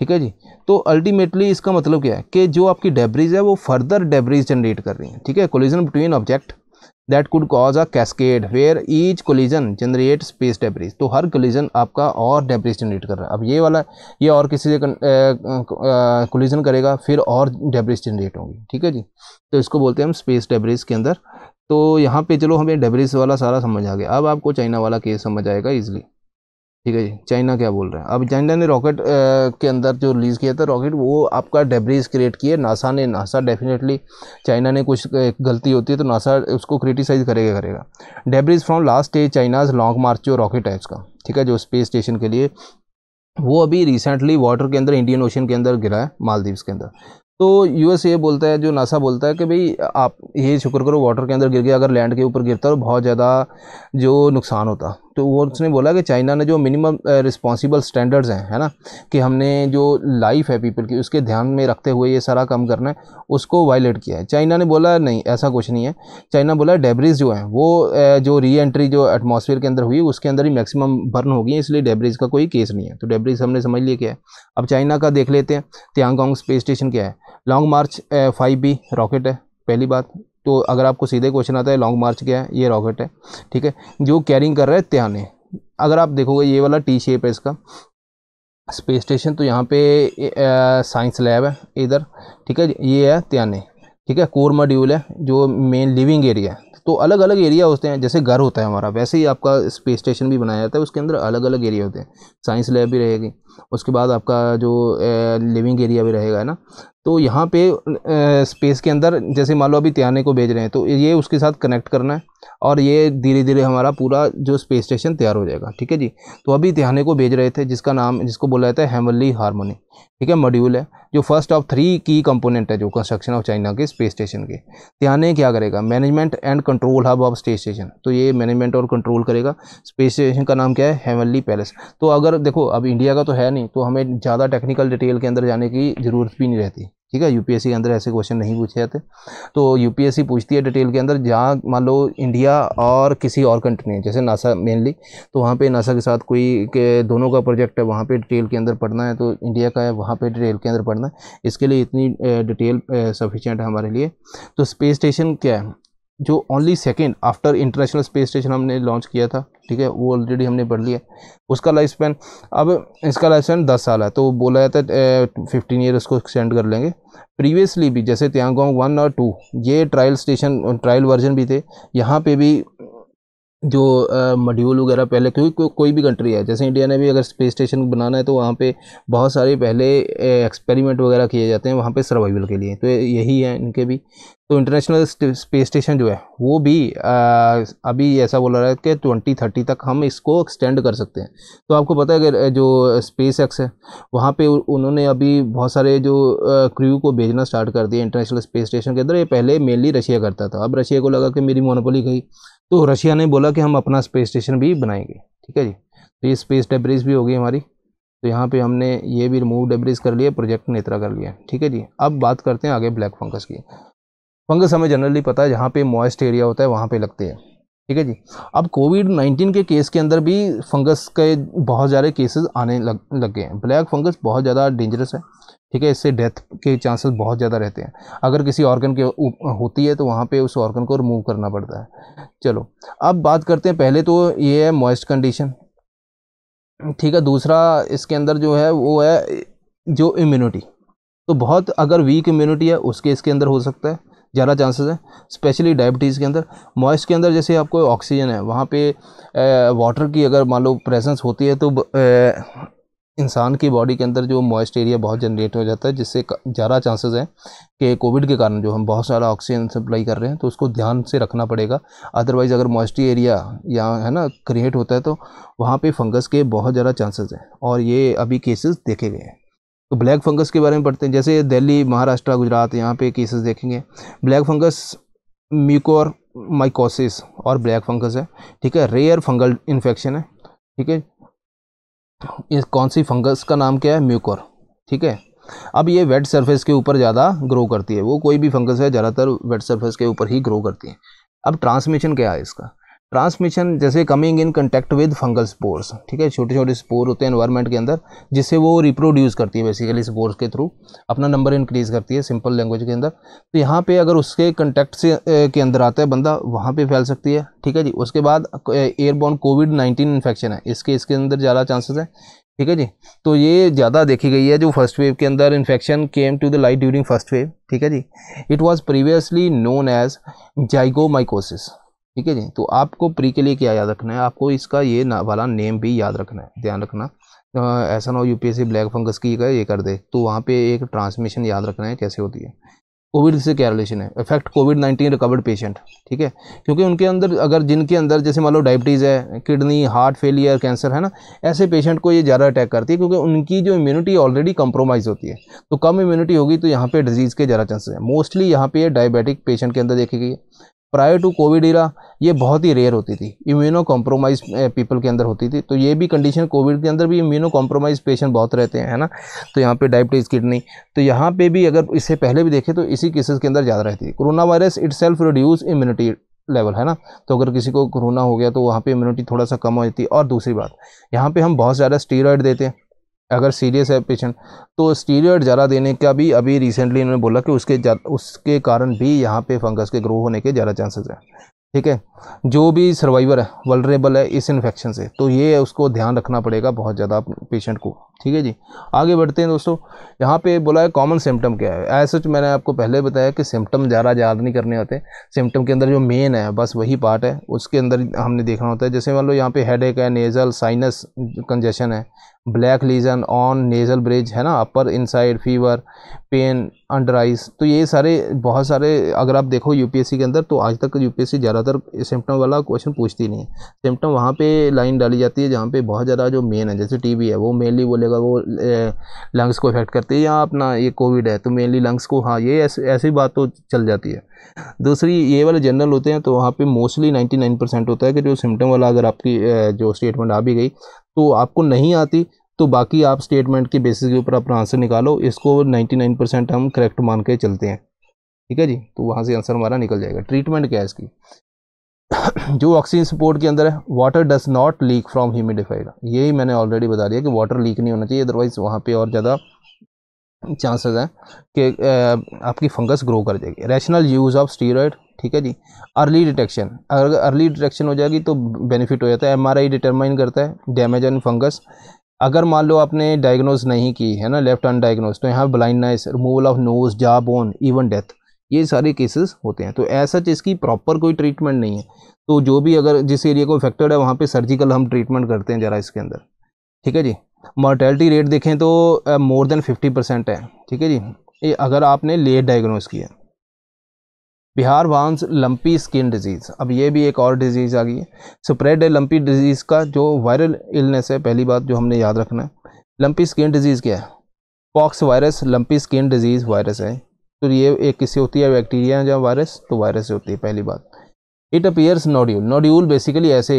ठीक है जी तो अल्टीमेटली इसका मतलब क्या है कि जो आपकी डेब्रिज है वो फर्दर डेबरीज जनरेट कर रही है ठीक है collision between object that could cause a cascade where each collision generate space debris तो हर कोलिजन आपका और डेब्रिज जनरेट कर रहा है अब ये वाला ये और किसी से कोलिजन करेगा फिर और डेब्रिज जनरेट होंगी ठीक है जी तो इसको बोलते हैं हम स्पेस डेब्रिज के अंदर तो यहाँ पे चलो हमें डेब्रिस वाला सारा समझ आ गया अब आपको चाइना वाला केस समझ आएगा ईजिली ठीक है जी चाइना क्या बोल रहा है अब चाइना ने रॉकेट के अंदर जो रिलीज़ किया था रॉकेट वो आपका डेब्रीज क्रिएट किए नासा ने नासा डेफिनेटली चाइना ने कुछ गलती होती है तो नासा उसको क्रिटिसाइज करेगा करेगा debris from last day China's Long March जो रॉकेट है उसका ठीक है जो स्पेस स्टेशन के लिए वो अभी रिसेंटली वाटर के अंदर इंडियन ओशन के अंदर गिरा है मालदीव्स के अंदर तो एस ये बोलता है जो नासा बोलता है कि भाई आप ये शुक्र करो वाटर के अंदर गिर गया अगर लैंड के ऊपर गिरता तो बहुत ज़्यादा जो नुकसान होता तो वो उसने बोला कि चाइना ने जो मिनिमम रिस्पॉन्सिबल स्टैंडर्ड्स हैं है ना कि हमने जो लाइफ है पीपल की उसके ध्यान में रखते हुए ये सारा काम करना है उसको वायलेट किया है चाइना ने बोला नहीं ऐसा कुछ नहीं है चाइना बोला डेबरीज जो है वो जो री एंट्री जो एटमोसफियर के अंदर हुई उसके अंदर ही मैक्सिमम बर्न हो गई इसलिए डेबरीज का कोई केस नहीं है तो डेबरीज हमने समझ लिया क्या है अब चाइना का देख लेते हैं त्यांगोंग स्पेस स्टेशन क्या है Long March five B rocket है पहली बात तो अगर आपको सीधे क्वेश्चन आता है लॉन्ग मार्च क्या है ये रॉकेट है ठीक है जो कैरिंग कर रहा है त्याने अगर आप देखोगे ये वाला टी शेप है इसका स्पेस स्टेशन तो यहाँ पे साइंस लैब है इधर ठीक है ये है त्याने ठीक है कोर मॉड्यूल है जो मेन लिविंग एरिया है तो अलग अलग एरिया होते हैं जैसे घर होता है हमारा वैसे ही आपका स्पेस स्टेशन भी बनाया जाता है उसके अंदर अलग अलग एरिया होते हैं साइंस लैब भी रहेगी उसके बाद आपका जो लिविंग एरिया भी रहेगा ना तो यहाँ पे स्पेस के अंदर जैसे मान लो अभी त्याने को भेज रहे हैं तो ये उसके साथ कनेक्ट करना है और ये धीरे धीरे हमारा पूरा जो स्पेस स्टेशन तैयार हो जाएगा ठीक है जी तो अभी त्याने को भेज रहे थे जिसका नाम जिसको बोला जाता है हेमली हारमोनी ठीक है मॉड्यूल है जो फर्स्ट ऑफ थ्री की कंपोनेंट है जो कंस्ट्रक्शन ऑफ चाइना के स्पेस स्टेशन के त्याने क्या करेगा management and control hub of space station तो ये मैनेजमेंट और कंट्रोल करेगा स्पेस स्टेशन का नाम क्या है हेमली पैलेस तो अगर देखो अब इंडिया का तो है है नहीं तो हमें ज़्यादा टेक्निकल डिटेल के अंदर जाने की ज़रूरत भी नहीं रहती ठीक है यूपीएससी के अंदर ऐसे क्वेश्चन नहीं पूछे जाते तो यूपीएससी पूछती है डिटेल के अंदर जहाँ मान लो इंडिया और किसी और कंट्री है जैसे नासा मेनली तो वहाँ पे नासा के साथ कोई के दोनों का प्रोजेक्ट है वहाँ पे डिटेल के अंदर पढ़ना है तो इंडिया का है वहाँ पे डिटेल के अंदर पढ़ना है इसके लिए इतनी डिटेल सफिशेंट है हमारे लिए तो स्पेस स्टेशन क्या है जो only second after international space station हमने लॉन्च किया था ठीक है वो ऑलरेडी हमने पढ़ लिया उसका लाइफ स्पैन अब इसका लाइफ स्पैन दस साल है तो बोला जाता है फिफ्टीन ईयर उसको एक्सटेंड कर लेंगे प्रीवियसली भी जैसे त्यांगोंग वन और टू ये ट्रायल स्टेशन ट्रायल वर्जन भी थे यहाँ पे भी जो मॉड्यूल वगैरह पहले क्योंकि को, कोई भी कंट्री है जैसे इंडिया ने भी अगर स्पेस स्टेशन बनाना है तो वहाँ पे बहुत सारे पहले एक्सपेरिमेंट वगैरह किए जाते हैं वहाँ पे सर्वाइवल के लिए तो यही है इनके भी तो इंटरनेशनल स्पेस स्टेशन जो है वो भी आ, अभी ऐसा बोला रहा है कि ट्वेंटी थर्टी तक हम इसको एक्सटेंड कर सकते हैं तो आपको पता है कि जो स्पेस एक्स है वहाँ पे उन्होंने अभी बहुत सारे जो क्रू को भेजना स्टार्ट कर दिया इंटरनेशनल स्पेस स्टेशन के अंदर ये पहले मेनली रशिया करता था अब रशिया को लगा कि मेरी मोनोपोली गई तो रशिया ने बोला कि हम अपना स्पेस स्टेशन भी बनाएंगे ठीक है जी तो ये स्पेस डेब्रिज भी होगी हमारी तो यहाँ पे हमने ये भी रिमूव डेब्रिज कर लिया प्रोजेक्ट नेत्रा कर लिया ठीक है जी अब बात करते हैं आगे ब्लैक फंगस की फंगस हमें जनरली पता है जहाँ पे मॉइस्ट एरिया होता है वहाँ पे लगते हैं ठीक है जी अब कोविड नाइन्टीन के केस के अंदर भी फंगस के बहुत ज़्यादा केसेस आने लग लग गए हैं ब्लैक फंगस बहुत ज़्यादा डेंजरस है ठीक है इससे डेथ के चांसेस बहुत ज़्यादा रहते हैं अगर किसी ऑर्गन के होती है तो वहाँ पे उस ऑर्गन को रिमूव करना पड़ता है चलो अब बात करते हैं पहले तो ये है मॉइस्ट कंडीशन ठीक है दूसरा इसके अंदर जो है वो है जो इम्यूनिटी तो बहुत अगर वीक इम्यूनिटी है उसके इसके अंदर हो सकता है ज़्यादा चांसेस है स्पेशली डायबिटीज़ के अंदर मॉइस्ट के अंदर जैसे आपको ऑक्सीजन है वहाँ पे वाटर की अगर मान लो प्रेजेंस होती है तो इंसान की बॉडी के अंदर जो मॉइस्ट एरिया बहुत जनरेट हो जाता है जिससे ज़्यादा चांसेस हैं कि कोविड के कारण जो हम बहुत सारा ऑक्सीजन सप्लाई कर रहे हैं तो उसको ध्यान से रखना पड़ेगा अदरवाइज़ अगर मॉइस्ट एरिया यहाँ है ना क्रिएट होता है तो वहाँ पे फंगस के बहुत ज़्यादा चांसेस हैं और ये अभी केसेस देखे गए हैं तो ब्लैक फंगस के बारे में पढ़ते हैं जैसे दिल्ली महाराष्ट्र गुजरात यहाँ पर केसेस देखेंगे ब्लैक फंगस म्यूकोर माइकोसिस और ब्लैक फंगस है ठीक है रेयर फंगल इन्फेक्शन है ठीक है इस कौन सी फंगस का नाम क्या है म्यूकोर ठीक है अब ये वेट सरफेस के ऊपर ज़्यादा ग्रो करती है वो कोई भी फंगस है ज़्यादातर वेट सरफेस के ऊपर ही ग्रो करती है अब ट्रांसमिशन क्या है इसका ट्रांसमिशन जैसे coming in contact with fungal spores ठीक है छोटे छोटे स्पोर होते हैं एनवायरनमेंट के अंदर जिससे वो रिप्रोड्यूस करती है बेसिकली स्पोर्स के थ्रू अपना नंबर इंक्रीज़ करती है सिंपल लैंग्वेज के अंदर तो यहाँ पे अगर उसके कंटेक्ट से के अंदर आता है बंदा वहाँ पे फैल सकती है ठीक है जी उसके बाद एयरबॉर्न कोविड नाइन्टीन इन्फेक्शन है इसके इसके अंदर ज़्यादा चांसेस हैं ठीक है जी तो ये ज़्यादा देखी गई है जो फर्स्ट वेव के अंदर infection came to the light during first wave ठीक है जी it was previously known as zygomycosis ठीक है जी तो आपको प्री के लिए क्या याद रखना है आपको इसका ये ना, वाला नेम भी याद रखना है ध्यान रखना ऐसा ना हो यू ब्लैक फंगस की ये कर दे तो वहाँ पे एक ट्रांसमिशन याद रखना है कैसे होती है कोविड से क्या रिलेशन है effect covid nineteen recovered patient ठीक है क्योंकि उनके अंदर अगर जिनके अंदर जैसे मान लो डायबिटीज़ है किडनी हार्ट फेलियर कैंसर है ना ऐसे पेशेंट को ये ज़्यादा अटैक करती है क्योंकि उनकी जो इम्यूनिटी ऑलरेडी कम्प्रोमाइज़ होती है तो कम इम्यूनिटी होगी तो यहाँ पे डिजीज़ के ज़्यादा चांसेस है मोस्टली यहाँ पे डायबिटिक पेशेंट के अंदर देखी गई है प्रायर टू कोविड इरा ये बहुत ही रेयर होती थी इम्यूनो कॉम्प्रोमाइज पीपल के अंदर होती थी तो ये भी कंडीशन कोविड के अंदर भी इम्यूनो कॉम्प्रोमाइज पेशेंट बहुत रहते हैं है ना तो यहाँ पे डायबिटीज़ किडनी तो यहाँ पे भी अगर इससे पहले भी देखें तो इसी केसेस के अंदर ज़्यादा रहती है corona virus itself reduce immunity level है ना तो अगर किसी को कोरोना हो गया तो वहाँ पर इम्यूनिटी थोड़ा सा कम हो जाती है और दूसरी बात यहाँ पर हम बहुत ज़्यादा स्टीरॉयड देते हैं अगर सीरियस है पेशेंट तो स्टीरियड ज़रा देने का भी अभी रिसेंटली इन्होंने बोला कि उसके उसके कारण भी यहाँ पे फंगस के ग्रो होने के ज़्यादा चांसेस हैं ठीक है जो भी सर्वाइवर है वलरेबल है इस इन्फेक्शन से तो ये उसको ध्यान रखना पड़ेगा बहुत ज़्यादा पेशेंट को ठीक है जी आगे बढ़ते हैं दोस्तों यहाँ पे बोला है कॉमन सिम्टम क्या है एज सच मैंने आपको पहले बताया कि सिम्टम ज़्यादा याद नहीं करने होते सिम्टम के अंदर जो मेन है बस वही पार्ट है उसके अंदर हमने देखना होता है जैसे मान लो यहाँ पे हेड है नेज़ल साइनस कंजेशन है black lesion on nasal bridge है ना upper inside fever pain under eyes तो ये सारे बहुत सारे अगर आप देखो यूपीएससी के अंदर तो आज तक यूपीएससी ज़्यादातर सिम्टम वाला क्वेश्चन पूछती नहीं है सिम्टम वहाँ पे लाइन डाली जाती है जहाँ पे बहुत ज़्यादा जो मेन है जैसे टीबी है वो मेनली बोले मिलेगा वो लंग्स को इफेक्ट करती है या अपना ये कोविड है तो मेनली लंग्स को हाँ ये ऐसी बात तो चल जाती है दूसरी ये वाले जनरल होते हैं तो वहाँ पे मोस्टली 99 परसेंट होता है कि जो सिम्टम वाला अगर आपकी जो स्टेटमेंट आ भी गई तो आपको नहीं आती तो बाकी आप स्टेटमेंट के बेसिस के ऊपर अपना आंसर निकालो इसको 99 परसेंट हम करेक्ट मान के चलते हैं ठीक है जी तो वहाँ से आंसर हमारा निकल जाएगा ट्रीटमेंट क्या है इसकी जो ऑक्सीजन सपोर्ट के अंदर है water does not leak from humidified यही मैंने ऑलरेडी बता दिया कि वाटर लीक नहीं होना चाहिए अदरवाइज़ वहाँ पे और ज़्यादा चांसेस हैं कि आपकी फंगस ग्रो कर जाएगी रैशनल यूज़ ऑफ स्टीरॉयड ठीक है जी अर्ली डिटेक्शन अगर अर्ली डिटेक्शन हो जाएगी तो बेनिफिट हो जाता है एम आर आई डिटरमाइन करता है डैमेज एंड फंगस अगर मान लो आपने डायग्नोज नहीं की है ना लेफ्ट डायग्नोज तो यहाँ blindness removal of nose jaw bone even death ये सारे केसेस होते हैं तो ऐसा इसकी प्रॉपर कोई ट्रीटमेंट नहीं है तो जो भी अगर जिस एरिया को इफेक्टेड है वहाँ पे सर्जिकल हम ट्रीटमेंट करते हैं ज़रा इसके अंदर ठीक है जी मोर्टेलिटी रेट देखें तो मोर देन फिफ्टी परसेंट है ठीक है जी ये अगर आपने लेट डायग्नोज किया बिहार वांस लंपी स्किन डिजीज़ अब ये भी एक और डिजीज़ आ गई है स्प्रेड है लंपी डिजीज़ का जो वायरल इलनेस है पहली बात जो हमने याद रखना है लंपी स्किन डिजीज़ क्या है pox virus lumpy skin disease virus है तो ये एक किसी होती है बैक्टीरिया या वायरस तो वायरस से होती है पहली बात it appears nodule nodule basically ऐसे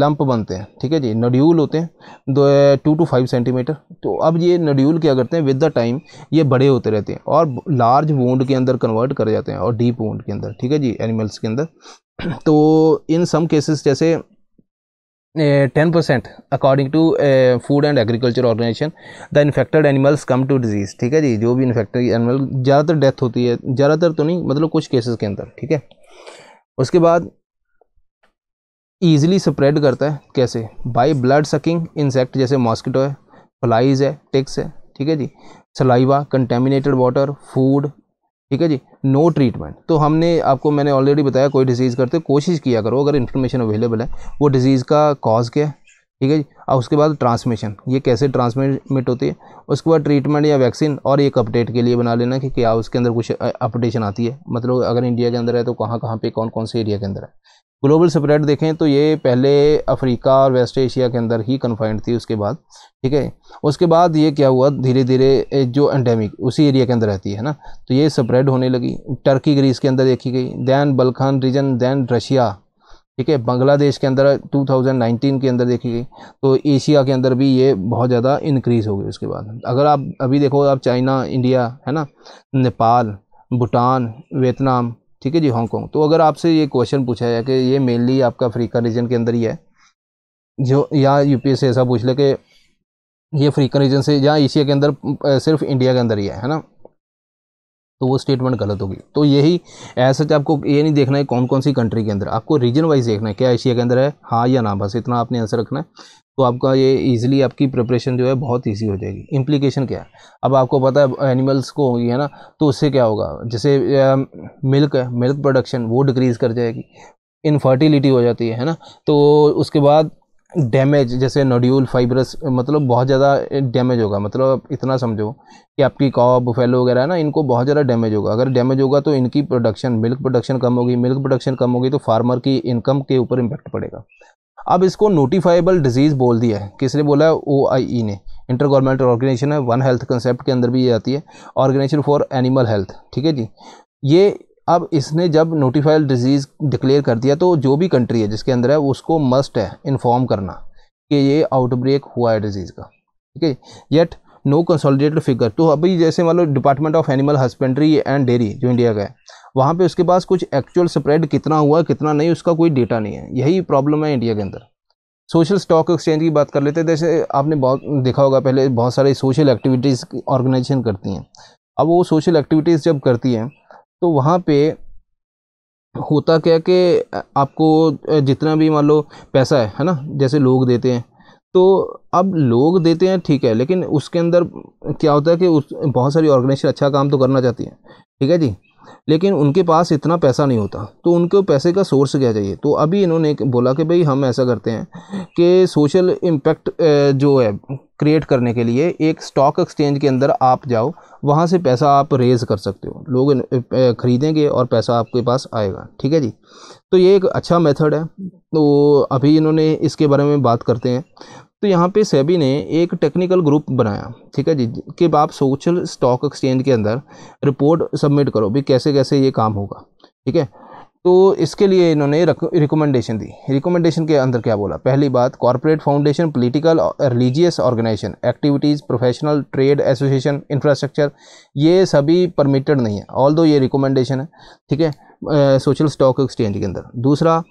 लंप बनते हैं ठीक है जी नोड्यूल होते हैं दो टू टू फाइव सेंटीमीटर तो अब ये नोड्यूल क्या करते हैं विद द टाइम ये बड़े होते रहते हैं और लार्ज वोंड के अंदर कन्वर्ट कर जाते हैं और डीप वोंड के अंदर ठीक है जी एनिमल्स के अंदर तो इन सम केसेस जैसे ten percent according to food and agriculture organisation the infected animals come to disease ठीक है जी जो भी इन्फेक्टेड एनिमल ज़्यादातर डेथ होती है ज़्यादातर तो नहीं मतलब कुछ केसेस के अंदर ठीक है उसके बाद ईजिली स्प्रेड करता है कैसे बाई ब्लड सकिंग इंसेक्ट जैसे मॉस्किटो है फ्लाइज है टिक्स है ठीक है जी सलाइवा कंटेमिनेटेड वाटर फूड ठीक है जी नो ट्रीटमेंट तो हमने आपको मैंने ऑलरेडी बताया कोई डिजीज़ करते कोशिश किया करो अगर इन्फॉर्मेशन अवेलेबल है वो डिजीज़ का कॉज क्या है ठीक है जी और उसके बाद ट्रांसमिशन ये कैसे ट्रांसमिट होती है उसके बाद ट्रीटमेंट या वैक्सीन और एक अपडेट के लिए बना लेना कि क्या उसके अंदर कुछ अपडेशन आती है मतलब अगर इंडिया के अंदर है तो कहाँ कहाँ पे कौन कौन से एरिया के अंदर है ग्लोबल स्प्रेड देखें तो ये पहले अफ्रीका और वेस्ट एशिया के अंदर ही कन्फाइंड थी उसके बाद ठीक है उसके बाद ये क्या हुआ धीरे धीरे जो एंडेमिक उसी एरिया के अंदर रहती है ना तो ये स्प्रेड होने लगी टर्की ग्रीस के अंदर देखी गई then Balkan region then Russia ठीक है बांग्लादेश के अंदर 2019 के अंदर देखी गई तो एशिया के अंदर भी ये बहुत ज़्यादा इंक्रीज़ हो गई उसके बाद अगर आप अभी देखो आप चाइना इंडिया है ना नेपाल भूटान वियतनाम ठीक है जी हांगकॉन्ग तो अगर आपसे ये क्वेश्चन पूछा जाए कि ये मेनली आपका अफ्रीका रीजन के अंदर ही है जो या पी ऐसा पूछ ले कि ये अफ्रीका रीजन से या एशिया के अंदर सिर्फ इंडिया के अंदर ही है है ना तो वो स्टेटमेंट गलत होगी तो यही ऐसा सच आपको ये नहीं देखना है कौन कौन सी कंट्री के अंदर आपको रीजन वाइज देखना है क्या एशिया के अंदर है हाँ या ना बस इतना आपने आंसर रखना है तो आपका ये इजीली आपकी प्रिपरेशन जो है बहुत इजी हो जाएगी इम्प्लीकेशन क्या है अब आपको पता है एनिमल्स को होगी है ना तो उससे क्या होगा जैसे मिल्क है मिल्क प्रोडक्शन वो डिक्रीज़ कर जाएगी इनफर्टिलिटी हो जाती है है ना तो उसके बाद डैमेज जैसे नोड्यूल फाइब्रस मतलब बहुत ज़्यादा डैमेज होगा मतलब इतना समझो कि आपकी कॉ बुफेलो वगैरह ना इनको बहुत ज़्यादा डैमेज होगा अगर डैमेज होगा तो इनकी प्रोडक्शन मिल्क प्रोडक्शन कम होगी मिल्क प्रोडक्शन कम होगी तो फार्मर की इनकम के ऊपर इम्पैक्ट पड़ेगा अब इसको नोटिफाइबल डिजीज़ बोल दिया है किसने बोला है ओ आई ई ने इंटर गवर्नमेंट ऑर्गेनाइजेशन है वन हेल्थ कंसेप्ट के अंदर भी ये आती है ऑर्गेनाइजेशन फॉर एनिमल हेल्थ ठीक है जी ये अब इसने जब नोटिफाइल डिजीज़ डिक्लेयर कर दिया तो जो भी कंट्री है जिसके अंदर है उसको मस्ट है इन्फॉर्म करना कि ये आउटब्रेक हुआ है डिजीज़ का ठीक है येट नो कंसोलिडेटेड फिगर तो अभी जैसे मान लो department of animal husbandry and dairy जो इंडिया का है वहाँ पे उसके पास कुछ एक्चुअल स्प्रेड कितना हुआ कितना नहीं उसका कोई डेटा नहीं है यही प्रॉब्लम है इंडिया के अंदर सोशल स्टॉक एक्सचेंज की बात कर लेते हैं जैसे आपने बहुत देखा होगा पहले बहुत सारे सोशल एक्टिविटीज़ ऑर्गेनाइजेशन करती हैं अब वो सोशल एक्टिविटीज़ जब करती हैं तो वहाँ पे होता क्या कि आपको जितना भी मान लो पैसा है है ना जैसे लोग देते हैं तो अब लोग देते हैं ठीक है लेकिन उसके अंदर क्या होता है कि उस बहुत सारी ऑर्गेनाइजेशन अच्छा काम तो करना चाहती है ठीक है जी लेकिन उनके पास इतना पैसा नहीं होता तो उनको पैसे का सोर्स क्या चाहिए तो अभी इन्होंने बोला कि भाई हम ऐसा करते हैं कि सोशल इम्पैक्ट जो है क्रिएट करने के लिए एक स्टॉक एक्सचेंज के अंदर आप जाओ वहाँ से पैसा आप रेज़ कर सकते हो लोग ख़रीदेंगे और पैसा आपके पास आएगा ठीक है जी तो ये एक अच्छा मेथड है तो अभी इन्होंने इसके बारे में बात करते हैं तो यहाँ पे सेबी ने एक टेक्निकल ग्रुप बनाया ठीक है जी कि आप सोशल स्टॉक एक्सचेंज के अंदर रिपोर्ट सबमिट करो भी कैसे कैसे ये काम होगा ठीक है तो इसके लिए इन्होंने रिकमेंडेशन दी रिकमेंडेशन के अंदर क्या बोला पहली बात corporate foundation political religious organisation activities professional trade association infrastructure ये सभी परमिटेड नहीं है ऑल दो ये रिकमेंडेशन है ठीक है सोशल स्टॉक एक्सचेंज के अंदर दूसरा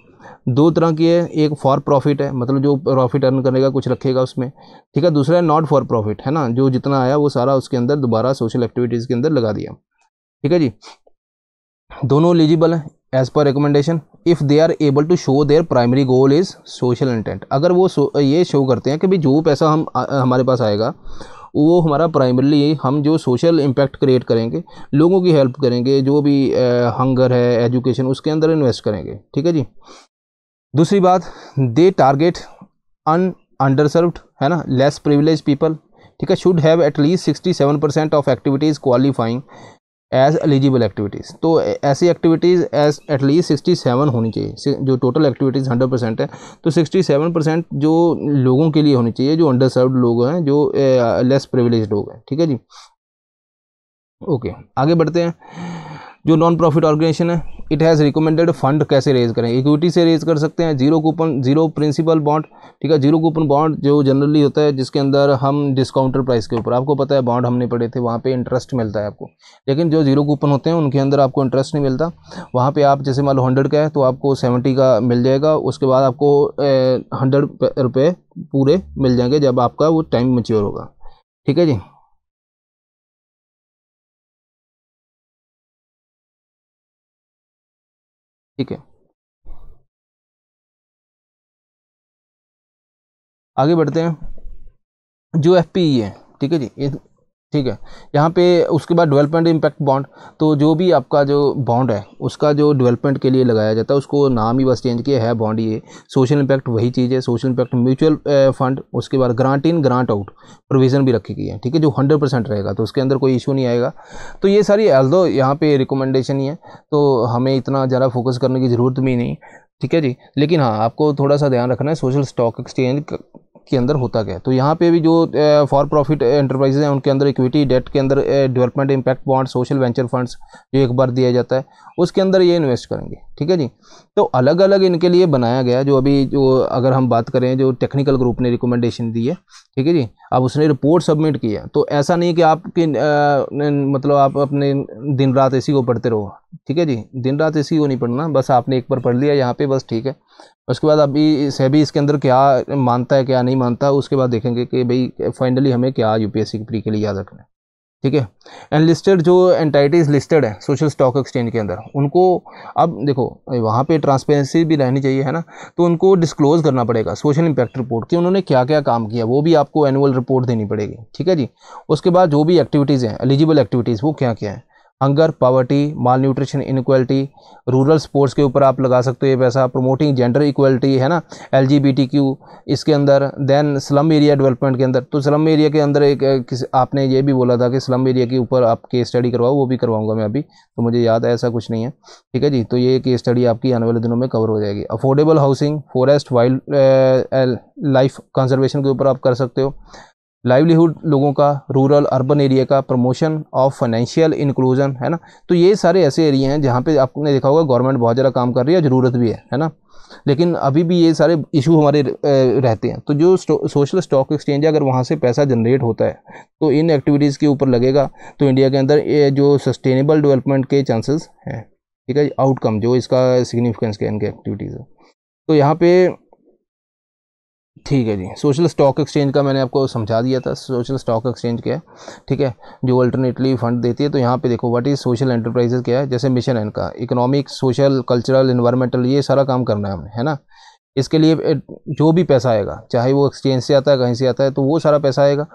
दो तरह की है एक फॉर प्रॉफिट है मतलब जो प्रॉफिट अर्न करने का कुछ रखेगा उसमें ठीक है दूसरा है नॉट फॉर प्रॉफिट है ना जो जितना आया वो सारा उसके अंदर दोबारा सोशल एक्टिविटीज़ के अंदर लगा दिया ठीक है जी दोनों एलिजिबल हैं as per recommendation if they are able to show their primary goal is social intent अगर वो ये शो करते हैं कि भाई जो पैसा हम हमारे पास आएगा वो हमारा प्राइमरली हम जो सोशल इम्पैक्ट क्रिएट करेंगे लोगों की हेल्प करेंगे जो भी हंगर है एजुकेशन उसके अंदर इन्वेस्ट करेंगे ठीक है जी दूसरी बात दे टारगेट अन अंडरसर्व्ड है ना लेस प्रिविलेज पीपल ठीक है should have at least sixty seven percent of activities qualifying as eligible activities तो ऐसी activities as at least sixty seven होनी चाहिए जो टोटल एक्टिविटीज़ हंड्रेड परसेंट है तो सिक्सटी सेवन परसेंट जो लोगों के लिए होनी चाहिए जो अंडर सर्व लोग हैं जो लेस प्रिविलेज लोग हैं ठीक है जी ओके आगे बढ़ते हैं जो नॉन प्रॉफिट ऑर्गेनाइजेशन है इट हैज़ रिकमेंडेड फंड कैसे रेज करें इक्विटी से रेज कर सकते हैं zero coupon zero principal bond ठीक है जीरो कूपन बॉन्ड जो जनरली होता है जिसके अंदर हम डिस्काउंटर प्राइस के ऊपर आपको पता है बॉन्ड हमने पढ़े थे वहाँ पे इंटरेस्ट मिलता है आपको लेकिन जो जीरो कूपन होते हैं उनके अंदर आपको इंटरेस्ट नहीं मिलता वहाँ पर आप जैसे मान लो हंड्रेड का है तो आपको सेवेंटी का मिल जाएगा उसके बाद आपको हंड्रेड रुपये पूरे मिल जाएंगे जब आपका वो टाइम मच्योर होगा ठीक है जी ठीक है आगे बढ़ते हैं जो एफ पी ई है ठीक है जी ठीक है यहाँ पे उसके बाद डेवलपमेंट इम्पैक्ट बॉन्ड तो जो भी आपका जो बॉन्ड है उसका जो डेवलपमेंट के लिए लगाया जाता है उसको नाम ही बस चेंज किया है बॉन्ड ये सोशल इम्पैक्ट वही चीज़ है सोशल इम्पैक्ट म्यूचुअल फंड उसके बाद grant in grant out provision भी रखी गई है ठीक है जो हंड्रेड परसेंट रहेगा तो उसके अंदर कोई इशू नहीं आएगा तो ये सारी दो यहाँ पर रिकमेंडेशन ही है तो हमें इतना ज़्यादा फोकस करने की ज़रूरत भी नहीं ठीक है जी लेकिन हाँ आपको थोड़ा सा ध्यान रखना है सोशल स्टॉक एक्सचेंज के अंदर होता गया तो यहाँ पे भी जो फॉर प्रॉफिट एंटरप्राइजेज हैं उनके अंदर इक्विटी डेट के अंदर development impact bond social venture funds जो एक बार दिया जाता है उसके अंदर ये इन्वेस्ट करेंगे ठीक है जी तो अलग अलग इनके लिए बनाया गया जो अभी जो अगर हम बात करें जो टेक्निकल ग्रुप ने रिकमेंडेशन दी है ठीक है जी अब उसने रिपोर्ट सबमिट किया तो ऐसा नहीं कि आपके मतलब आप अपने दिन रात इसी को पढ़ते रहो ठीक है जी दिन रात इसी को नहीं पढ़ना बस आपने एक बार पढ़ लिया यहाँ पे बस ठीक है उसके बाद अभी सेबी इसके अंदर क्या मानता है क्या नहीं मानता उसके बाद देखेंगे कि भाई फाइनली हमें क्या यूपीएससी की प्री के लिए याद रखना है ठीक है एनलिस्टेड जो एंटाइटीज़ लिस्टेड है सोशल स्टॉक एक्सचेंज के अंदर उनको अब देखो वहाँ पे ट्रांसपेरेंसी भी रहनी चाहिए है ना तो उनको डिस्क्लोज़ करना पड़ेगा सोशल इम्पैक्ट रिपोर्ट कि उन्होंने क्या क्या काम किया वो भी आपको एनुअल रिपोर्ट देनी पड़ेगी ठीक है जी उसके बाद जो भी एक्टिविटीज़ हैं एलिजिबल एक्टिविटीज़ वो क्या क्या हैं hunger poverty malnutrition inequality rural sports के ऊपर आप लगा सकते हो ये पैसा प्रोमोटिंग जेंडर इक्वलिटी है ना एल इसके अंदर दैन स्लम एरिया डेवलपमेंट के अंदर तो स्लम एरिया के अंदर एक, एक किस आपने ये भी बोला था कि स्लम एरिया के ऊपर आप केस स्टडी करवाओ वो भी करवाऊंगा मैं अभी तो मुझे याद है ऐसा कुछ नहीं है ठीक है जी तो ये केस स्टडी आपकी आने वाले दिनों में कवर हो जाएगी affordable housing forest wildlife conservation के ऊपर आप कर सकते हो लाइवलीहुड लोगों का रूरल अर्बन एरिया का प्रमोशन ऑफ फाइनेंशियल इंक्लूजन है ना तो ये सारे ऐसे एरिया हैं जहाँ पे आपने देखा होगा गवर्नमेंट बहुत ज़्यादा काम कर रही है ज़रूरत भी है है ना लेकिन अभी भी ये सारे इशू हमारे रहते हैं तो जो सोशल स्टॉक एक्सचेंज है अगर वहाँ से पैसा जनरेट होता है तो इन एक्टिविटीज़ के ऊपर लगेगा तो इंडिया के अंदर ये जो सस्टेनेबल डेवलपमेंट के चांसेस हैं ठीक है आउटकम जो इसका सिग्निफिकेंस के इनके एक्टिविटीज़ है तो यहाँ पे ठीक है जी सोशल स्टॉक एक्सचेंज का मैंने आपको समझा दिया था सोशल स्टॉक एक्सचेंज क्या है ठीक है जो अल्टरनेटली फंड देती है तो यहाँ पे देखो व्हाट इज़ सोशल एंटरप्राइजेज क्या है जैसे मिशन एन का इकोनॉमिक सोशल कल्चरल इन्वायरमेंटल ये सारा काम करना है हमें है ना इसके लिए जो भी पैसा आएगा चाहे वो एक्सचेंज से आता है कहीं से आता है तो वो सारा पैसा आएगा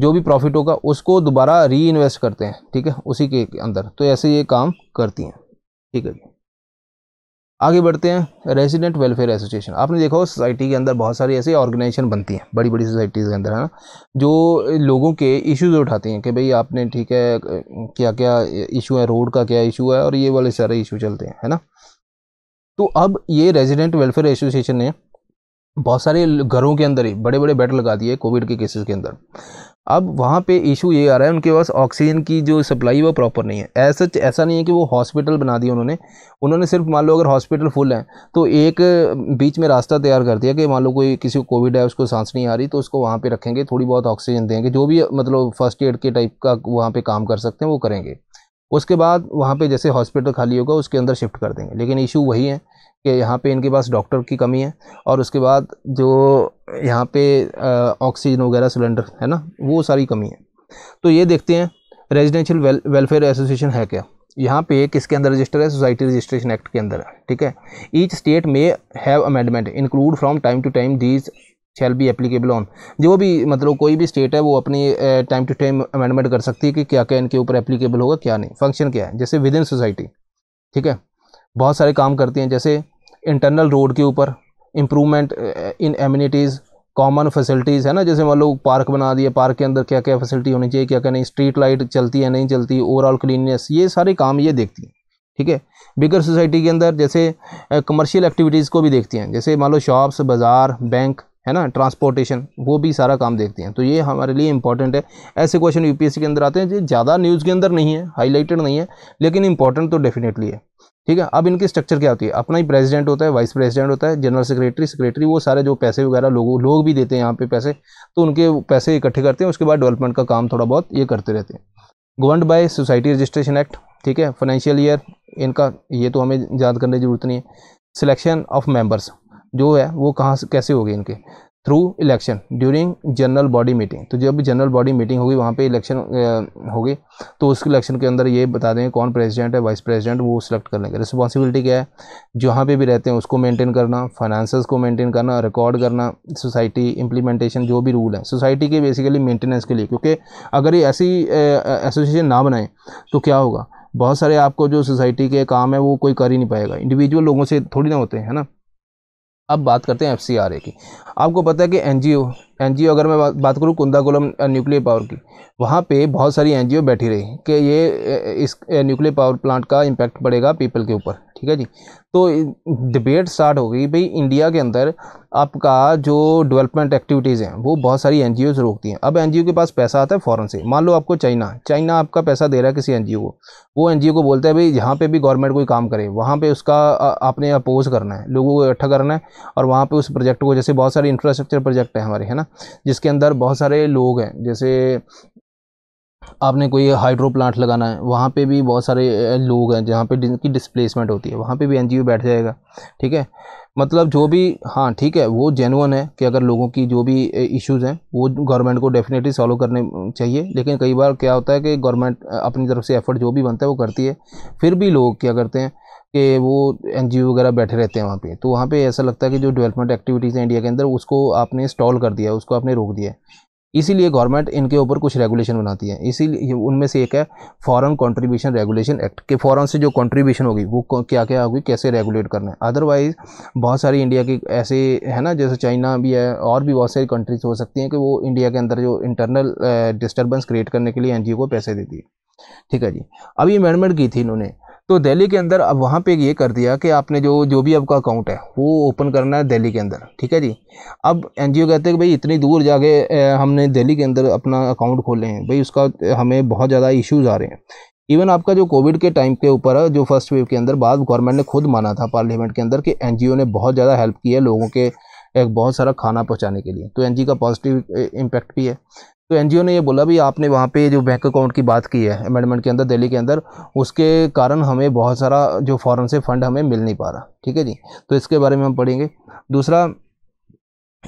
जो भी प्रॉफिट होगा उसको दोबारा री करते हैं ठीक है उसी के अंदर तो ऐसे ये काम करती हैं ठीक है जी आगे बढ़ते हैं रेजिडेंट वेलफेयर एसोसिएशन आपने देखा हो सोसाइटी के अंदर बहुत सारी ऐसी ऑर्गेनाइजेशन बनती हैं बड़ी बड़ी सोसाइटीज़ के अंदर है ना जो लोगों के इश्यूज उठाती हैं कि भाई आपने ठीक है क्या क्या इशू है रोड का क्या इशू है और ये वाले सारे इशू चलते हैं है ना तो अब ये रेजिडेंट वेलफेयर एसोसिएशन ने बहुत सारे घरों के अंदर ही बड़े बड़े बेड लगा दिए कोविड के केसेस के अंदर अब वहाँ पे इशू ये आ रहा है उनके पास ऑक्सीजन की जो सप्लाई वो प्रॉपर नहीं है ऐसा ऐसा नहीं है कि वो हॉस्पिटल बना दिए उन्होंने उन्होंने सिर्फ मान लो अगर हॉस्पिटल फुल है तो एक बीच में रास्ता तैयार कर दिया कि मान लो कोई किसी को कोविड है उसको सांस नहीं आ रही तो उसको वहाँ पर रखेंगे थोड़ी बहुत ऑक्सीजन देंगे जो भी मतलब फर्स्ट एड के टाइप का वहाँ पर काम कर सकते हैं वो करेंगे उसके बाद वहाँ पे जैसे हॉस्पिटल खाली होगा उसके अंदर शिफ्ट कर देंगे लेकिन इशू वही है कि यहाँ पे इनके पास डॉक्टर की कमी है और उसके बाद जो यहाँ पे ऑक्सीजन वगैरह सिलेंडर है ना वो सारी कमी है तो ये देखते हैं रेजिडेंशियल वेल, वेलफेयर एसोसिएशन है क्या यहाँ पे किसके अंदर रजिस्टर है सोसाइटी रजिस्ट्रेशन एक्ट के अंदर ठीक है ईच स्टेट में have amendment include from time to time these shall be applicable on जो भी मतलब कोई भी स्टेट है वो अपनी टाइम टू टाइम अमेंडमेंट कर सकती है कि क्या क्या इनके ऊपर एप्लीकेबल होगा क्या नहीं फंक्शन क्या है जैसे विद इन सोसाइटी ठीक है बहुत सारे काम करती हैं जैसे इंटरनल रोड के ऊपर improvement in amenities common facilities है ना जैसे मान लो पार्क बना दिया पार्क के अंदर क्या क्या फैसिलिटी होनी चाहिए क्या क्या नहीं स्ट्रीट लाइट चलती है नहीं चलती ओवरऑल क्लीननेस ये सारे काम ये देखती हैं ठीक है बिगर सोसाइटी के अंदर जैसे कमर्शियल एक्टिविटीज़ को भी देखती हैं जैसे मान लो शॉप्स बाज़ार बैंक है ना ट्रांसपोर्टेशन वो भी सारा काम देखते हैं तो ये हमारे लिए इंपॉर्टेंट है ऐसे क्वेश्चन यूपीएससी के अंदर आते हैं जो ज़्यादा न्यूज़ के अंदर नहीं है हाईलाइटेड नहीं है लेकिन इंपॉर्टेंट तो डेफिनेटली है ठीक है अब इनकी स्ट्रक्चर क्या होती है अपना ही प्रेसिडेंट होता है वाइस प्रेसिडेंट होता है जनरल सेक्रेटरी सेक्रेटरी वो सारे जो पैसे वगैरह लोगों लोग भी देते हैं यहाँ पे पैसे तो उनके पैसे इकट्ठे करते हैं उसके बाद डेवलपमेंट का काम थोड़ा बहुत ये करते रहते हैं governed by society registration act ठीक है फाइनेंशियल ईयर इनका ये तो हमें याद करने की जरूरत नहीं है सिलेक्शन ऑफ मेंबर्स जो है वो कहाँ से कैसे होगी इनके through election during general body meeting तो जब जनरल बॉडी मीटिंग होगी वहाँ पे इलेक्शन होगी तो उस इलेक्शन के अंदर ये बता देंगे कौन प्रेसिडेंट है वाइस प्रेसिडेंट वो सिलेक्ट कर लेंगे रिस्पॉन्सिबिलिटी क्या है जहाँ पे भी रहते हैं उसको मेंटेन करना फाइनेंस को मेंटेन करना रिकॉर्ड करना सोसाइटी इंप्लीमेंटेशन जो भी रूल है सोसाइटी के बेसिकली मेंटेनेंस के लिए क्योंकि अगर ये ऐसी एसोसिएशन ना बनाए तो क्या होगा बहुत सारे आपको जो सोसाइटी के काम है वो कोई कर ही नहीं पाएगा इंडिविजुअल लोगों से थोड़ी ना होते हैं ना अब बात करते हैं एफ की आपको पता है कि एन जी अगर मैं बात करूँ कुंदाकुलम न्यूक्लियर पावर की वहाँ पे बहुत सारी एन बैठी रही कि ये इस न्यूक्लियर पावर प्लांट का इम्पैक्ट पड़ेगा पीपल के ऊपर ठीक है जी तो डिबेट स्टार्ट हो गई भाई इंडिया के अंदर आपका जो डेवलपमेंट एक्टिविटीज़ हैं वो बहुत सारी एन जी रोकती हैं अब एन के पास पैसा आता है फ़ौरन से मान लो आपको चाइना चाइना आपका पैसा दे रहा है किसी एन को वो एन को बोलता है भाई यहाँ पर भी गवर्नमेंट कोई काम करे वहाँ पर उसका आपने अपोज करना है लोगों को इकट्ठा करना है और वहाँ पर उस प्रोजेक्ट को जैसे बहुत सारे इंफ्रास्ट्रक्चर प्रोजेक्ट हैं हमारे है ना जिसके अंदर बहुत सारे लोग हैं जैसे आपने कोई हाइड्रो प्लांट लगाना है वहाँ पे भी बहुत सारे लोग हैं जहाँ पे जिनकी डिस्प्लेसमेंट होती है वहाँ पे भी एनजीओ बैठ जाएगा ठीक है मतलब जो भी हाँ ठीक है वो जेनुअन है कि अगर लोगों की जो भी इश्यूज हैं वो गवर्नमेंट को डेफिनेटली सॉल्व करने चाहिए लेकिन कई बार क्या होता है कि गवर्नमेंट अपनी तरफ से एफर्ट जो भी बनता है वो करती है फिर भी लोग क्या करते हैं कि वो एन वगैरह बैठे रहते हैं वहाँ पे तो वहाँ पे ऐसा लगता है कि जो डेवलपमेंट एक्टिविटीज़ हैं इंडिया के अंदर उसको आपने स्टॉल कर दिया उसको आपने रोक दिया इसीलिए गवर्नमेंट इनके ऊपर कुछ रेगुलेशन बनाती है इसीलिए उनमें से एक है फॉरेन कंट्रीब्यूशन रेगुलेशन एक्ट के फॉरेन से जो कंट्रीब्यूशन होगी वो क्या क्या होगी कैसे रेगुलेट करना है अदरवाइज बहुत सारी इंडिया की ऐसे है ना जैसे चाइना भी है और भी बहुत सारी कंट्रीज हो सकती हैं कि वो इंडिया के अंदर जो इंटरनल डिस्टर्बेंस क्रिएट करने के लिए एन को पैसे देती है ठीक है जी अभी अमेंडमेंट की थी इन्होंने तो दिल्ली के अंदर अब वहाँ पे ये कर दिया कि आपने जो जो भी आपका अकाउंट है वो ओपन करना है दिल्ली के अंदर ठीक है जी अब एन कहते हैं कि भाई इतनी दूर जाके हमने दिल्ली के अंदर अपना अकाउंट खोले हैं भाई उसका हमें बहुत ज़्यादा इश्यूज़ आ रहे हैं इवन आपका जो कोविड के टाइम के ऊपर जो फर्स्ट वेव के अंदर बाद गवर्नमेंट ने खुद माना था पार्लियामेंट के अंदर कि एन ने बहुत ज़्यादा हेल्प की है लोगों के एक बहुत सारा खाना पहुँचाने के लिए तो एन का पॉजिटिव इम्पैक्ट भी है तो एनजीओ ने ये बोला भी आपने वहाँ पे जो बैंक अकाउंट की बात की है अमेंडमेंट के अंदर दिल्ली के अंदर उसके कारण हमें बहुत सारा जो फॉरन से फंड हमें मिल नहीं पा रहा ठीक है जी तो इसके बारे में हम पढ़ेंगे दूसरा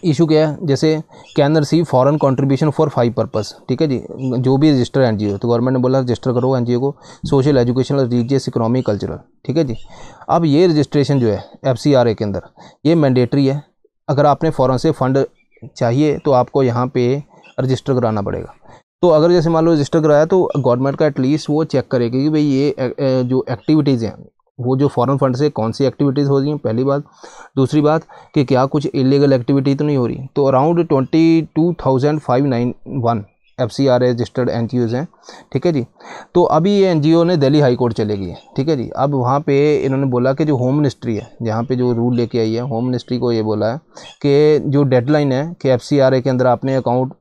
इशू क्या है जैसे can receive foreign contribution for five purpose ठीक है जी जो भी रजिस्टर एनजीओ तो गवर्नमेंट ने बोला रजिस्टर करो एनजीओ को सोशल और रिलीजियस इकोनॉमी कल्चरल ठीक है जी अब ये रजिस्ट्रेशन जो है एफ के अंदर ये मैंडेटरी है अगर आपने फ़ौरन से फंड चाहिए तो आपको यहाँ पे रजिस्टर कराना पड़ेगा तो अगर जैसे मान लो रजिस्टर कराया तो गवर्नमेंट का एटलीस्ट वो चेक करेगी कि भाई ये जो एक्टिविटीज़ हैं वो जो फॉरेन फंड से कौन सी एक्टिविटीज़ हो रही हैं पहली बात दूसरी बात कि क्या कुछ इलीगल एक्टिविटी तो नहीं हो रही तो around twenty two thousand five nine one F C R registered N G Os हैं ठीक है जी तो अभी ये एन जी ओ ने दिल्ली हाई कोर्ट चले गई है ठीक है जी अब वहाँ पे इन्होंने बोला कि जो होम मिनिस्ट्री है जहाँ पे जो रूल लेके आई है होम मिनिस्ट्री को ये बोला है कि जो डेडलाइन है कि एफ सी आर ए के अंदर आपने अकाउंट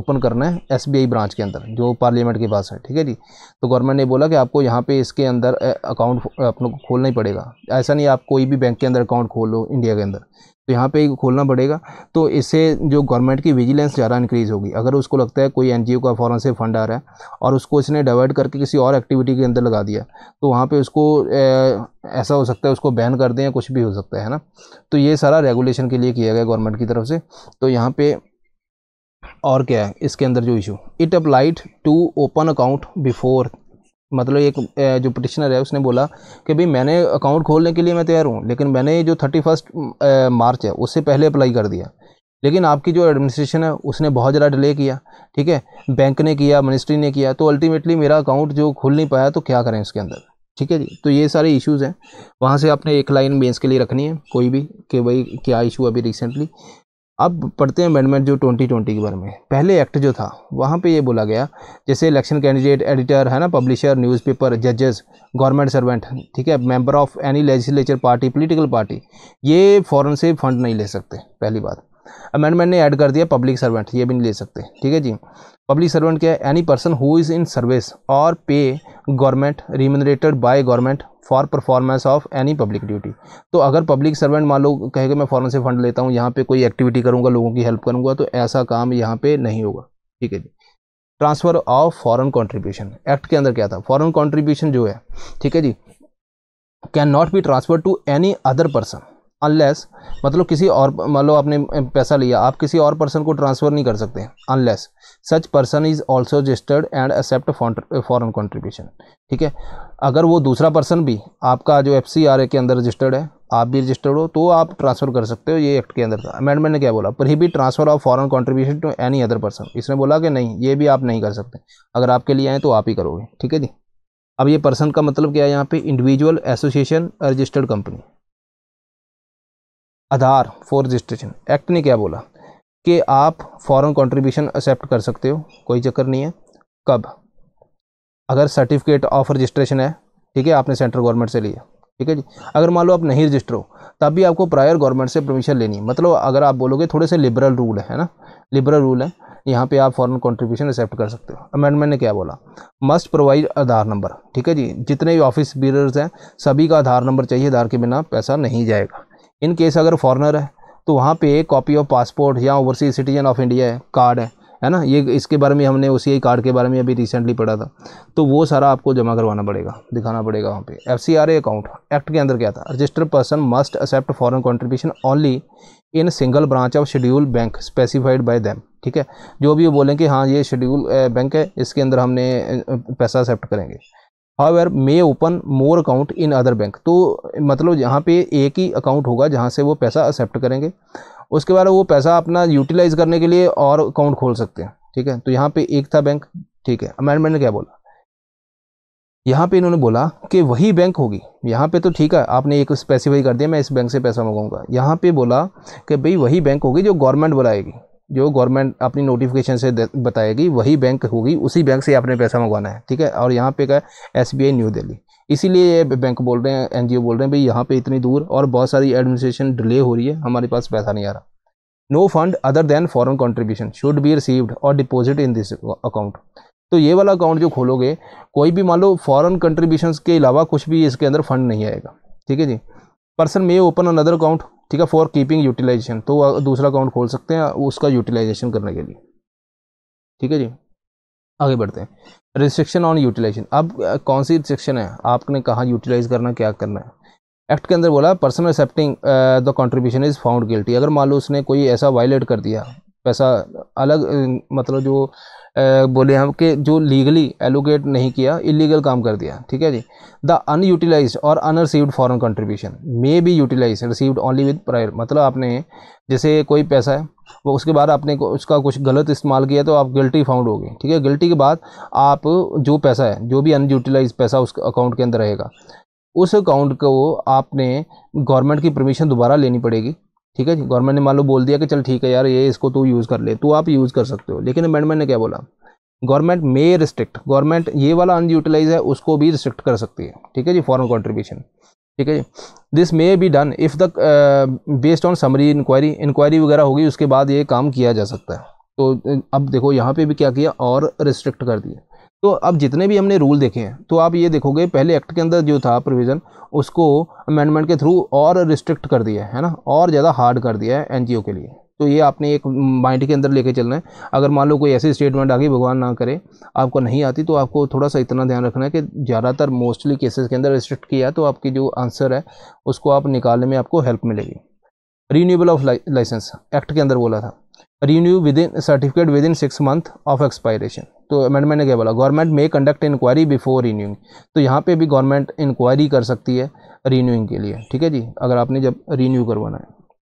ओपन करना है एस बी आई ब्रांच के अंदर जो पार्लियामेंट के पास है ठीक है जी तो गवर्नमेंट ने बोला कि आपको यहाँ पर इसके अंदर अकाउंट अपने खोलना ही पड़ेगा ऐसा नहीं आप कोई भी बैंक के अंदर अकाउंट खोल लो इंडिया के अंदर तो यहाँ पे खोलना पड़ेगा तो इससे जो गवर्नमेंट की विजिलेंस ज़्यादा इंक्रीज़ होगी अगर उसको लगता है कोई एनजीओ का फॉरन से फंड आ रहा है और उसको इसने डाइवर्ट करके किसी और एक्टिविटी के अंदर लगा दिया तो वहाँ पे उसको ए, ऐसा हो सकता है उसको बैन कर दें या कुछ भी हो सकता है ना तो ये सारा रेगुलेशन के लिए किया गया गवर्नमेंट की तरफ से तो यहाँ पर और क्या है इसके अंदर जो issue it applied to open account before मतलब एक जो पटिशनर है उसने बोला कि भाई मैंने अकाउंट खोलने के लिए मैं तैयार हूँ लेकिन मैंने जो थर्टी फर्स्ट मार्च है उससे पहले अप्लाई कर दिया लेकिन आपकी जो एडमिनिस्ट्रेशन है उसने बहुत ज़्यादा डिले किया ठीक है बैंक ने किया मिनिस्ट्री ने किया तो अल्टीमेटली मेरा अकाउंट जो खुल नहीं पाया तो क्या करें उसके अंदर ठीक है जी तो ये सारे इश्यूज़ हैं वहाँ से आपने एक लाइन बेंस के लिए रखनी है कोई भी कि भाई क्या इशू अभी रिसेंटली अब पढ़ते हैं अमेंडमेंट जो 2020 के बारे में पहले एक्ट जो था वहाँ पे ये बोला गया जैसे इलेक्शन कैंडिडेट एडिटर है ना पब्लिशर न्यूज़पेपर जजेस गवर्नमेंट सर्वेंट ठीक है member of any legislature party political party ये फॉरन से फंड नहीं ले सकते पहली बात अमेंडमेंट ने ऐड कर दिया पब्लिक सर्वेंट ये भी नहीं ले सकते ठीक है जी पब्लिक सर्वेंट क्या है any person who is in service or pay government remunerated by government for performance of any public duty तो अगर पब्लिक सर्वेंट मान लो कहेगा मैं फॉरन से फंड लेता हूँ यहाँ पे कोई एक्टिविटी करूँगा लोगों की हेल्प करूँगा तो ऐसा काम यहाँ पे नहीं होगा ठीक है जी transfer of foreign contribution act के अंदर क्या था फॉरन कॉन्ट्रीब्यूशन जो है ठीक है जी can not be transfer to any other person unless मतलब किसी और मान लो आपने पैसा लिया आप किसी और पर्सन को ट्रांसफ़र नहीं कर सकते unless such person is also registered and accept foreign contribution ठीक है अगर वो दूसरा पर्सन भी आपका जो एफ के अंदर रजिस्टर्ड है आप भी रजिस्टर्ड हो तो आप ट्रांसफ़र कर सकते हो ये एक्ट के अंदर था अमेंडमेंट ने क्या बोला पर ही भी transfer of foreign contribution to any other person इसने बोला कि नहीं ये भी आप नहीं कर सकते अगर आपके लिए आए तो आप ही करोगे ठीक है जी अब ये पर्सन का मतलब क्या है यहाँ पे individual association registered company Aadhaar for registration act ने क्या बोला कि आप फॉरन कॉन्ट्रीब्यूशन एक्सेप्ट कर सकते हो कोई चक्कर नहीं है कब अगर सर्टिफिकेट ऑफ रजिस्ट्रेशन है ठीक है आपने सेंट्रल गवर्नमेंट से लिया ठीक है जी अगर मान लो आप नहीं रजिस्टर हो तब भी आपको प्रायर गवर्नमेंट से परमिशन लेनी है मतलब अगर आप बोलोगे थोड़े से लिबरल रूल है ना लिबरल रूल है यहाँ पे आप फॉरन कंट्रीब्यूशन एक्सेप्ट कर सकते हो अमेंडमेंट ने क्या बोला मस्ट प्रोवाइड आधार नंबर ठीक है जी जितने भी ऑफिस बीरर्स हैं सभी का आधार नंबर चाहिए आधार के बिना पैसा नहीं जाएगा इन केस अगर फॉरनर है तो वहाँ पे कॉपी ऑफ पासपोर्ट या ओवरसीज सिटीजन ऑफ इंडिया है कार्ड है है ना ये इसके बारे में हमने उसी कार्ड के बारे में अभी रिसेंटली पढ़ा था तो वो सारा आपको जमा करवाना पड़ेगा दिखाना पड़ेगा वहाँ पे F C R A account act के अंदर क्या था register person must accept foreign contribution only in single branch of schedule bank specified by them ठीक है जो भी वो बोलें कि हाँ ये शेड्यूल बैंक है इसके अंदर हमने पैसा एक्सेप्ट करेंगे however may open more account in other bank तो मतलब यहाँ पे एक ही अकाउंट होगा जहाँ से वो पैसा एक्सेप्ट करेंगे उसके बाद वो पैसा अपना यूटिलाइज करने के लिए और अकाउंट खोल सकते हैं ठीक है तो यहाँ पे एक था बैंक ठीक है अमेंडमेंट ने क्या बोला यहाँ पे इन्होंने बोला कि वही बैंक होगी यहाँ पे तो ठीक है आपने एक स्पेसिफाई कर दिया मैं इस बैंक से पैसा मंगाऊंगा यहाँ पे बोला कि भाई वही बैंक होगी जो गवर्नमेंट बुलाएगी जो गवर्नमेंट अपनी नोटिफिकेशन से बताएगी वही बैंक होगी उसी बैंक से आपने पैसा मंगवाना है ठीक है और यहाँ पे क्या S B I New Delhi इसीलिए ये बैंक बोल रहे हैं एनजीओ बोल रहे हैं भाई यहाँ पे इतनी दूर और बहुत सारी एडमिनिस्ट्रेशन डिले हो रही है हमारे पास पैसा नहीं आ रहा no fund other than foreign contribution should be received और डिपॉजिट इन दिस अकाउंट तो ये वाला अकाउंट जो खोलोगे कोई भी मान लो फॉरन कंट्रीब्यूशन के अलावा कुछ भी इसके अंदर फंड नहीं आएगा ठीक है जी person may open another account ठीक है फॉर कीपिंग यूटिलाइजेशन तो दूसरा अकाउंट खोल सकते हैं उसका यूटिलाइजेशन करने के लिए ठीक है जी आगे बढ़ते हैं रिस्ट्रिक्शन ऑन यूटिलाइजेशन अब कौन सी रिस्ट्रिक्शन है आपने कहाँ यूटिलाइज करना क्या करना है एक्ट के अंदर बोला person accepting the contribution is found guilty अगर मान लो उसने कोई ऐसा वायलेट कर दिया पैसा अलग मतलब जो बोले हम कि जो लीगली एलोकेट नहीं किया इलीगल काम कर दिया ठीक है जी द अनयूटिलाइज और unreceived foreign contribution may be utilise received only with prior मतलब आपने जैसे कोई पैसा है वो उसके बाद आपने उसका कुछ गलत इस्तेमाल किया तो आप गिल्टी फाउंड गए ठीक है गिल्टी के बाद आप जो पैसा है जो भी अनयूटिलाइज पैसा उस अकाउंट के अंदर रहेगा उस अकाउंट को आपने गवर्नमेंट की परमिशन दोबारा लेनी पड़ेगी ठीक है जी गवर्नमेंट ने मान लो बोल दिया कि चल ठीक है यार ये इसको तू यूज़ कर ले तो आप यूज़ कर सकते हो लेकिन अमेंडमेंट ने क्या बोला गवर्नमेंट मे रिस्ट्रिक्ट गवर्नमेंट ये वाला अनयूटिलाइज है उसको भी रिस्ट्रिक्ट कर सकती है ठीक है जी फॉरन कॉन्ट्रीब्यूशन ठीक है जी this may be done if the based on summary inquiry inquiry वगैरह होगी उसके बाद ये काम किया जा सकता है तो अब देखो यहाँ पे भी क्या किया और रिस्ट्रिक्ट कर दिया तो अब जितने भी हमने रूल देखे हैं तो आप ये देखोगे पहले एक्ट के अंदर जो था प्रोविज़न उसको अमेंडमेंट के थ्रू और रिस्ट्रिक्ट कर दिया है ना और ज़्यादा हार्ड कर दिया है एन के लिए तो ये आपने एक माइंड के अंदर लेके चलना है अगर मान लो कोई ऐसी स्टेटमेंट आ गई भगवान ना करे आपको नहीं आती तो आपको थोड़ा सा इतना ध्यान रखना है कि ज़्यादातर मोस्टली केसेस के अंदर रिस्ट्रिक्ट किया तो आपकी जो आंसर है उसको आप निकालने में आपको हेल्प मिलेगी रीन्यूबल ऑफ लाइसेंस एक्ट के अंदर बोला था renew within certificate within six month of expiration तो अमेंडमेंट ने क्या बोला government may conduct inquiry before renewing तो यहाँ पे भी गवर्नमेंट इंक्वायरी कर सकती है रीन्यूइंग के लिए ठीक है जी अगर आपने जब रीन्यू करवाना है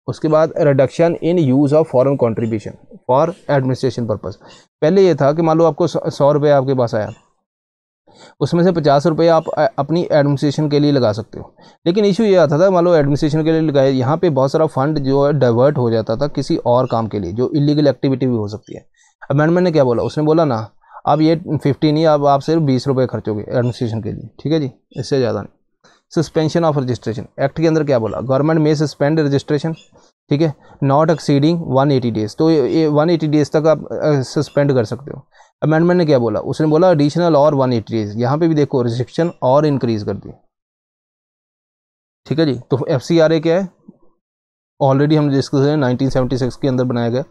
उसके बाद reduction in use of foreign contribution for administration purpose पहले ये था कि मान लो आपको सौ रुपये आपके पास आया उसमें से पचास रुपये आप अपनी एडमिनिस्ट्रेशन के लिए लगा सकते हो लेकिन इशू ये आता था मान लो एडमिनिस्ट्रेशन के लिए लगाए यहाँ पे बहुत सारा फंड जो है डाइवर्ट हो जाता था किसी और काम के लिए जो इलीगल एक्टिविटी भी हो सकती है अमेंडमेंट ने क्या बोला उसने बोला ना अब ये फिफ्टी नहीं अब आप सिर्फ बीस रुपये खर्चोगे एडमिनिस्ट्रेशन के लिए ठीक है जी इससे ज़्यादा नहीं सस्पेंशन ऑफ रजिस्ट्रेशन एक्ट के अंदर क्या बोला गवर्नमेंट में सस्पेंड रजिस्ट्रेशन ठीक है नॉट एक्सीडिंग 180 डेज तो ये एटी डेज तक आप सस्पेंड कर सकते हो अमेंडमेंट ने क्या बोला उसने बोला एडिशनल और 180 डेज यहाँ पे भी देखो रिस्ट्रिक्शन और इंक्रीज कर दी ठीक है जी तो एफ क्या है ऑलरेडी हम डिस्कस हैं 1976 के अंदर बनाया गया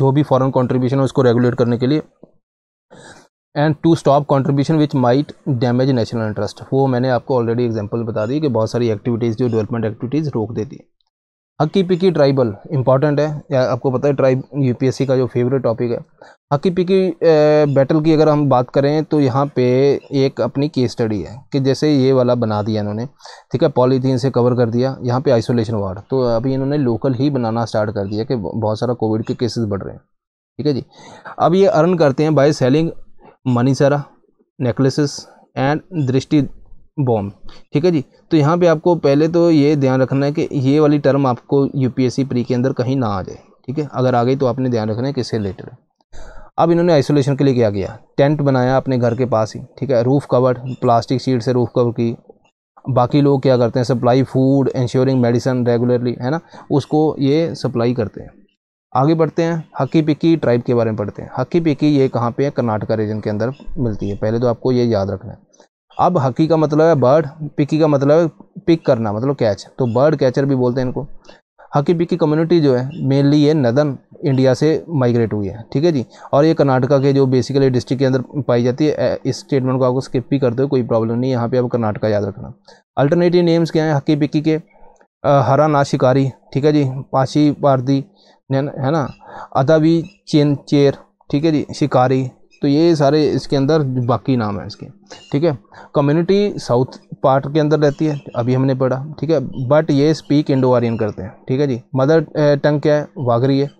जो भी फॉरेन कंट्रीब्यूशन है उसको रेगुलेट करने के लिए and to stop contribution which might damage national interest वो मैंने आपको ऑलरेडी एग्जाम्पल बता दी कि बहुत सारी एक्टिविटीज़ जो डेवलपमेंट एक्टिविटीज़ रोक देती है हकी पिकी ट्राइबल इंपॉर्टेंट है या आपको पता है ट्राइब सी का जो फेवरेट टॉपिक है हकी पिकी बैटल की अगर हम बात करें तो यहाँ पे एक अपनी केस स्टडी है कि जैसे ये वाला बना दिया इन्होंने ठीक है पॉलीथीन से कवर कर दिया यहाँ पे आइसोलेशन वार्ड तो अभी इन्होंने लोकल ही बनाना स्टार्ट कर दिया कि बहुत सारा कोविड के केसेस बढ़ रहे हैं ठीक है जी अब ये अर्न करते हैं बाय सेलिंग मनीसरा नेकलेसेस एंड दृष्टि बॉम्ब ठीक है जी तो यहाँ पे आपको पहले तो ये ध्यान रखना है कि ये वाली टर्म आपको यूपीएससी प्री के अंदर कहीं ना आ जाए ठीक है अगर आ गई तो आपने ध्यान रखना है किससे रिलेटेड अब इन्होंने आइसोलेशन के लिए क्या किया टेंट बनाया अपने घर के पास ही ठीक है रूफ़ कवर्ड प्लास्टिक शीट से रूफ़ कवर की बाकी लोग क्या करते हैं supply food insuring medicine regularly है ना उसको ये सप्लाई करते हैं आगे बढ़ते हैं हकी पिकी ट्राइब के बारे में पढ़ते हैं हकी पिकी ये कहाँ पे है कर्नाटका रीजन के अंदर मिलती है पहले तो आपको ये याद रखना है अब हकी का मतलब है बर्ड पिकी का मतलब है पिक करना मतलब कैच तो बर्ड कैचर भी बोलते हैं इनको हकी पिकी कम्युनिटी जो है मेनली ये नदन इंडिया से माइग्रेट हुई है ठीक है जी और ये कर्नाटका के जो बेसिकली डिस्ट्रिक्ट के अंदर पाई जाती है इस स्टेटमेंट को आपको स्किप भी करते हो कोई प्रॉब्लम नहीं यहाँ पे आप कर्नाटका याद रखना अल्टरनेटिव नेम्स क्या हैं हकी पिकी के हरा ना शिकारी ठीक है जी पाशी पारदी है ना अदबी चेन चेर ठीक है जी शिकारी तो ये सारे इसके अंदर बाकी नाम है इसके ठीक है कम्युनिटी साउथ पार्ट के अंदर रहती है अभी हमने पढ़ा ठीक है बट ये स्पीक इंडो आर्यन करते हैं ठीक है जी मदर टंग eh, क्या है वाघरी है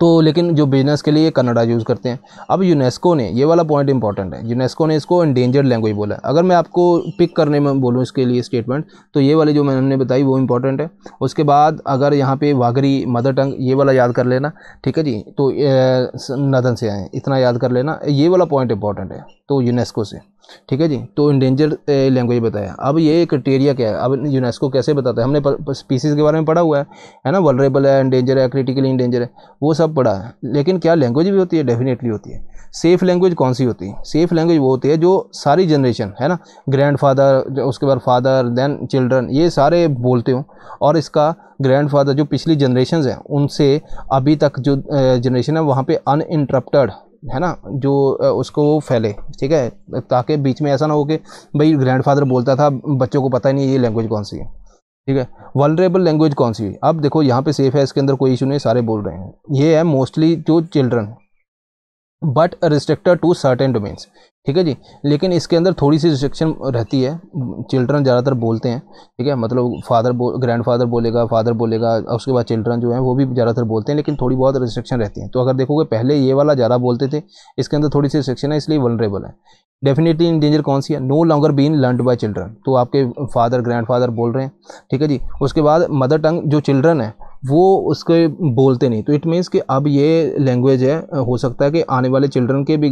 तो लेकिन जो बिजनेस के लिए कन्नडा यूज़ करते हैं अब यूनेस्को ने ये वाला पॉइंट इंपॉर्टेंट है यूनेस्को ने इसको इंडेंजर्ड लैंग्वेज बोला अगर मैं आपको पिक करने में बोलूँ इसके लिए स्टेटमेंट तो ये वाली जो मैंने बताई वो इंपॉर्टेंट है उसके बाद अगर यहाँ पर वागरी मदर टंग ये वाला याद कर लेना ठीक है जी तो नदन से आए इतना याद कर लेना ये वाला पॉइंट इंपॉर्टेंट है तो यूनेस्को से ठीक है जी तो इंडेंजर लैंग्वेज बताया अब ये क्रिटेरिया क्या है अब यूनेस्को कैसे बताता है हमने स्पीसीज़ के बारे में पढ़ा हुआ है है ना वलरेबल है इंडेंजर है क्रिटिकली इंडेंजर है वो सब पढ़ा है लेकिन क्या लैंग्वेज भी होती है डेफिनेटली होती है सेफ़ लैंग्वेज कौन सी होती है सेफ़ लैंग्वेज वो होती है जो सारी जनरेशन है ना ग्रैंड फादर उसके बाद फादर देन चिल्ड्रन ये सारे बोलते हों और इसका ग्रैंड फादर जो पिछली जनरेशन हैं उनसे अभी तक जो जनरेशन है वहाँ पर अनइंटरप्टड है ना जो उसको फैले ठीक है ताकि बीच में ऐसा ना हो कि भाई ग्रैंडफादर बोलता था बच्चों को पता ही नहीं ये लैंग्वेज कौन सी है ठीक है वलरेबल लैंग्वेज कौन सी है अब देखो यहाँ पे सेफ है इसके अंदर कोई इशू नहीं सारे बोल रहे हैं ये है मोस्टली जो children but restricted to certain domains ठीक है जी लेकिन इसके अंदर थोड़ी सी रिस्ट्रिक्शन रहती है चिल्ड्रन ज़्यादातर बोलते हैं ठीक है मतलब फादर बोल ग्रैंड फादर बोलेगा फादर बोलेगा उसके बाद चिल्ड्रन जो है वो भी ज़्यादातर बोलते हैं लेकिन थोड़ी बहुत रिस्ट्रिक्शन रहती है तो अगर देखोगे पहले ये वाला ज़्यादा बोलते थे इसके अंदर थोड़ी सी रिस्ट्रिक्शन है इसलिए वनरेबल है डेफिनेटली इन डेंजर कौन सी है no longer been learn by children तो आपके फादर ग्रैंड फादर बोल रहे हैं ठीक है जी उसके बाद मदर टंग जो चिल्ड्रन है वो उसके बोलते नहीं तो इट मीन्स कि अब ये लैंग्वेज है हो सकता है कि आने वाले चिल्ड्रन के भी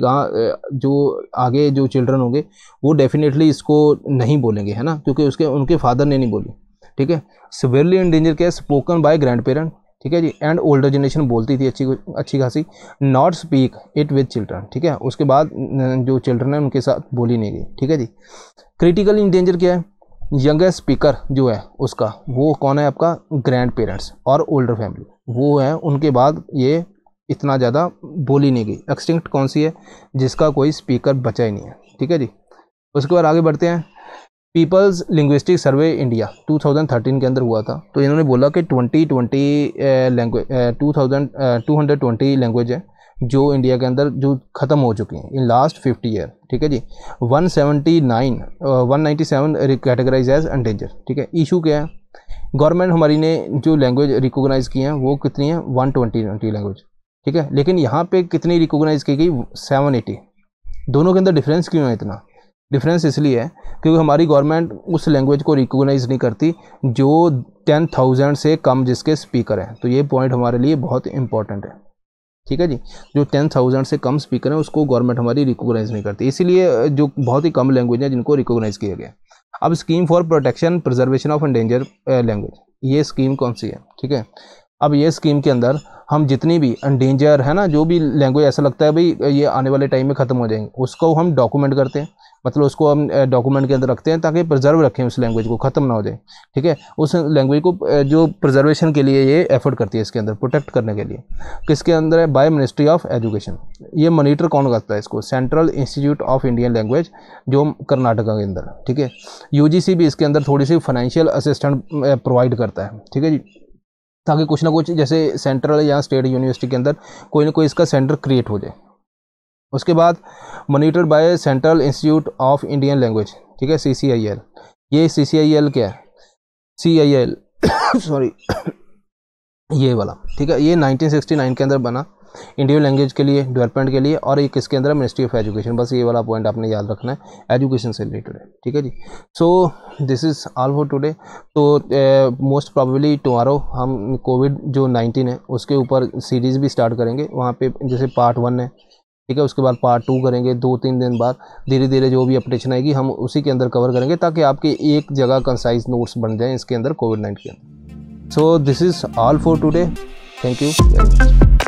जो आगे जो चिल्ड्रन होंगे वो डेफिनेटली इसको नहीं बोलेंगे है ना क्योंकि उसके उनके फादर ने नहीं बोली ठीक है सिवियरली इंडेंजर क्या है स्पोकन बाय ग्रैंड पेरेंट ठीक है जी एंड ओल्डर जनरेशन बोलती थी अच्छी अच्छी खासी not speak it with children ठीक है उसके बाद जो चिल्ड्रन है उनके साथ बोली नहीं गई ठीक है जी क्रिटिकल इंडेंजर क्या है यंगेस्ट स्पीकर जो है उसका वो कौन है आपका ग्रैंड पेरेंट्स और ओल्डर फैमिली वो है उनके बाद ये इतना ज़्यादा बोली नहीं गई एक्सटिंक्ट कौन सी है जिसका कोई स्पीकर बचा ही नहीं है ठीक है जी उसके बाद आगे बढ़ते हैं पीपल्स लिंग्विस्टिक सर्वे इंडिया 2013 के अंदर हुआ था तो इन्होंने बोला कि 2020 language two thousand two hundred twenty language है जो इंडिया के अंदर जो ख़त्म हो चुकी हैं इन लास्ट फिफ्टी ईयर ठीक है जी 179 सेवन कैटेगराइज एज अनडेंजर ठीक है इशू क्या है गवर्नमेंट हमारी ने जो लैंग्वेज रिकोगनाइज़ की हैं वो कितनी है वन ट्वेंटी लैंग्वेज ठीक है लेकिन यहाँ पे कितनी रिकोगनाइज़ की गई सेवन एटी दोनों के अंदर डिफरेंस क्यों है इतना डिफरेंस इसलिए है क्योंकि हमारी गवर्नमेंट उस लैंग्वेज को रिकोगनाइज़ नहीं करती जो टेन थाउजेंड से कम जिसके स्पीकर हैं तो ये पॉइंट हमारे लिए बहुत इंपॉर्टेंट है ठीक है जी जो टेन थाउजेंड से कम स्पीकर हैं उसको गवर्नमेंट हमारी रिकोगनाइज़ नहीं करती इसीलिए जो बहुत ही कम लैंग्वेज हैं जिनको रिकोगनाइज़ किया गया अब scheme for protection preservation of endanger language ये स्कीम कौन सी है ठीक है अब ये स्कीम के अंदर हम जितनी भी अनडेंजर है ना जो भी लैंग्वेज ऐसा लगता है भाई ये आने वाले टाइम में ख़त्म हो जाएंगे उसको हम डॉक्यूमेंट करते हैं मतलब उसको हम डॉक्यूमेंट के अंदर रखते हैं ताकि प्रिजर्व रखें उस लैंग्वेज को ख़त्म ना हो जाए ठीक है उस लैंग्वेज को जो प्रिजर्वेशन के लिए ये एफर्ट करती है इसके अंदर प्रोटेक्ट करने के लिए किसके अंदर है बाय मिनिस्ट्री ऑफ एजुकेशन ये मोनीटर कौन करता है इसको central institute of Indian language जो कर्नाटका के अंदर ठीक है यू भी इसके अंदर थोड़ी सी फाइनेंशियल असिस्टेंट प्रोवाइड करता है ठीक है जी ताकि कुछ ना कुछ जैसे सेंट्रल या स्टेट यूनिवर्सिटी के अंदर कोई ना कोई इसका सेंटर क्रिएट हो जाए उसके बाद monitor by central institute of Indian language ठीक है सी सी आई एल ये सी सी आई एल क्या है सी आई एल सॉरी ये वाला ठीक है ये 1969 के अंदर बना इंडियन लैंग्वेज के लिए डेवलपमेंट के लिए और एक इसके अंदर मिनिस्ट्री ऑफ एजुकेशन बस ये वाला पॉइंट आपने याद रखना है एजुकेशन से रिलेटेड है ठीक है जी so this is all for today तो मोस्ट प्रॉबली टुमारो हम कोविड जो नाइन्टीन है उसके ऊपर सीरीज़ भी स्टार्ट करेंगे वहाँ पे जैसे पार्ट वन है ठीक है उसके बाद पार्ट टू करेंगे दो तीन दिन बाद धीरे धीरे जो भी अपडेशन आएगी हम उसी के अंदर कवर करेंगे ताकि आपके एक जगह कंसाइज नोट्स बन जाएं इसके अंदर कोविड नाइन्टीन के अंदर so this is all for today thank you very much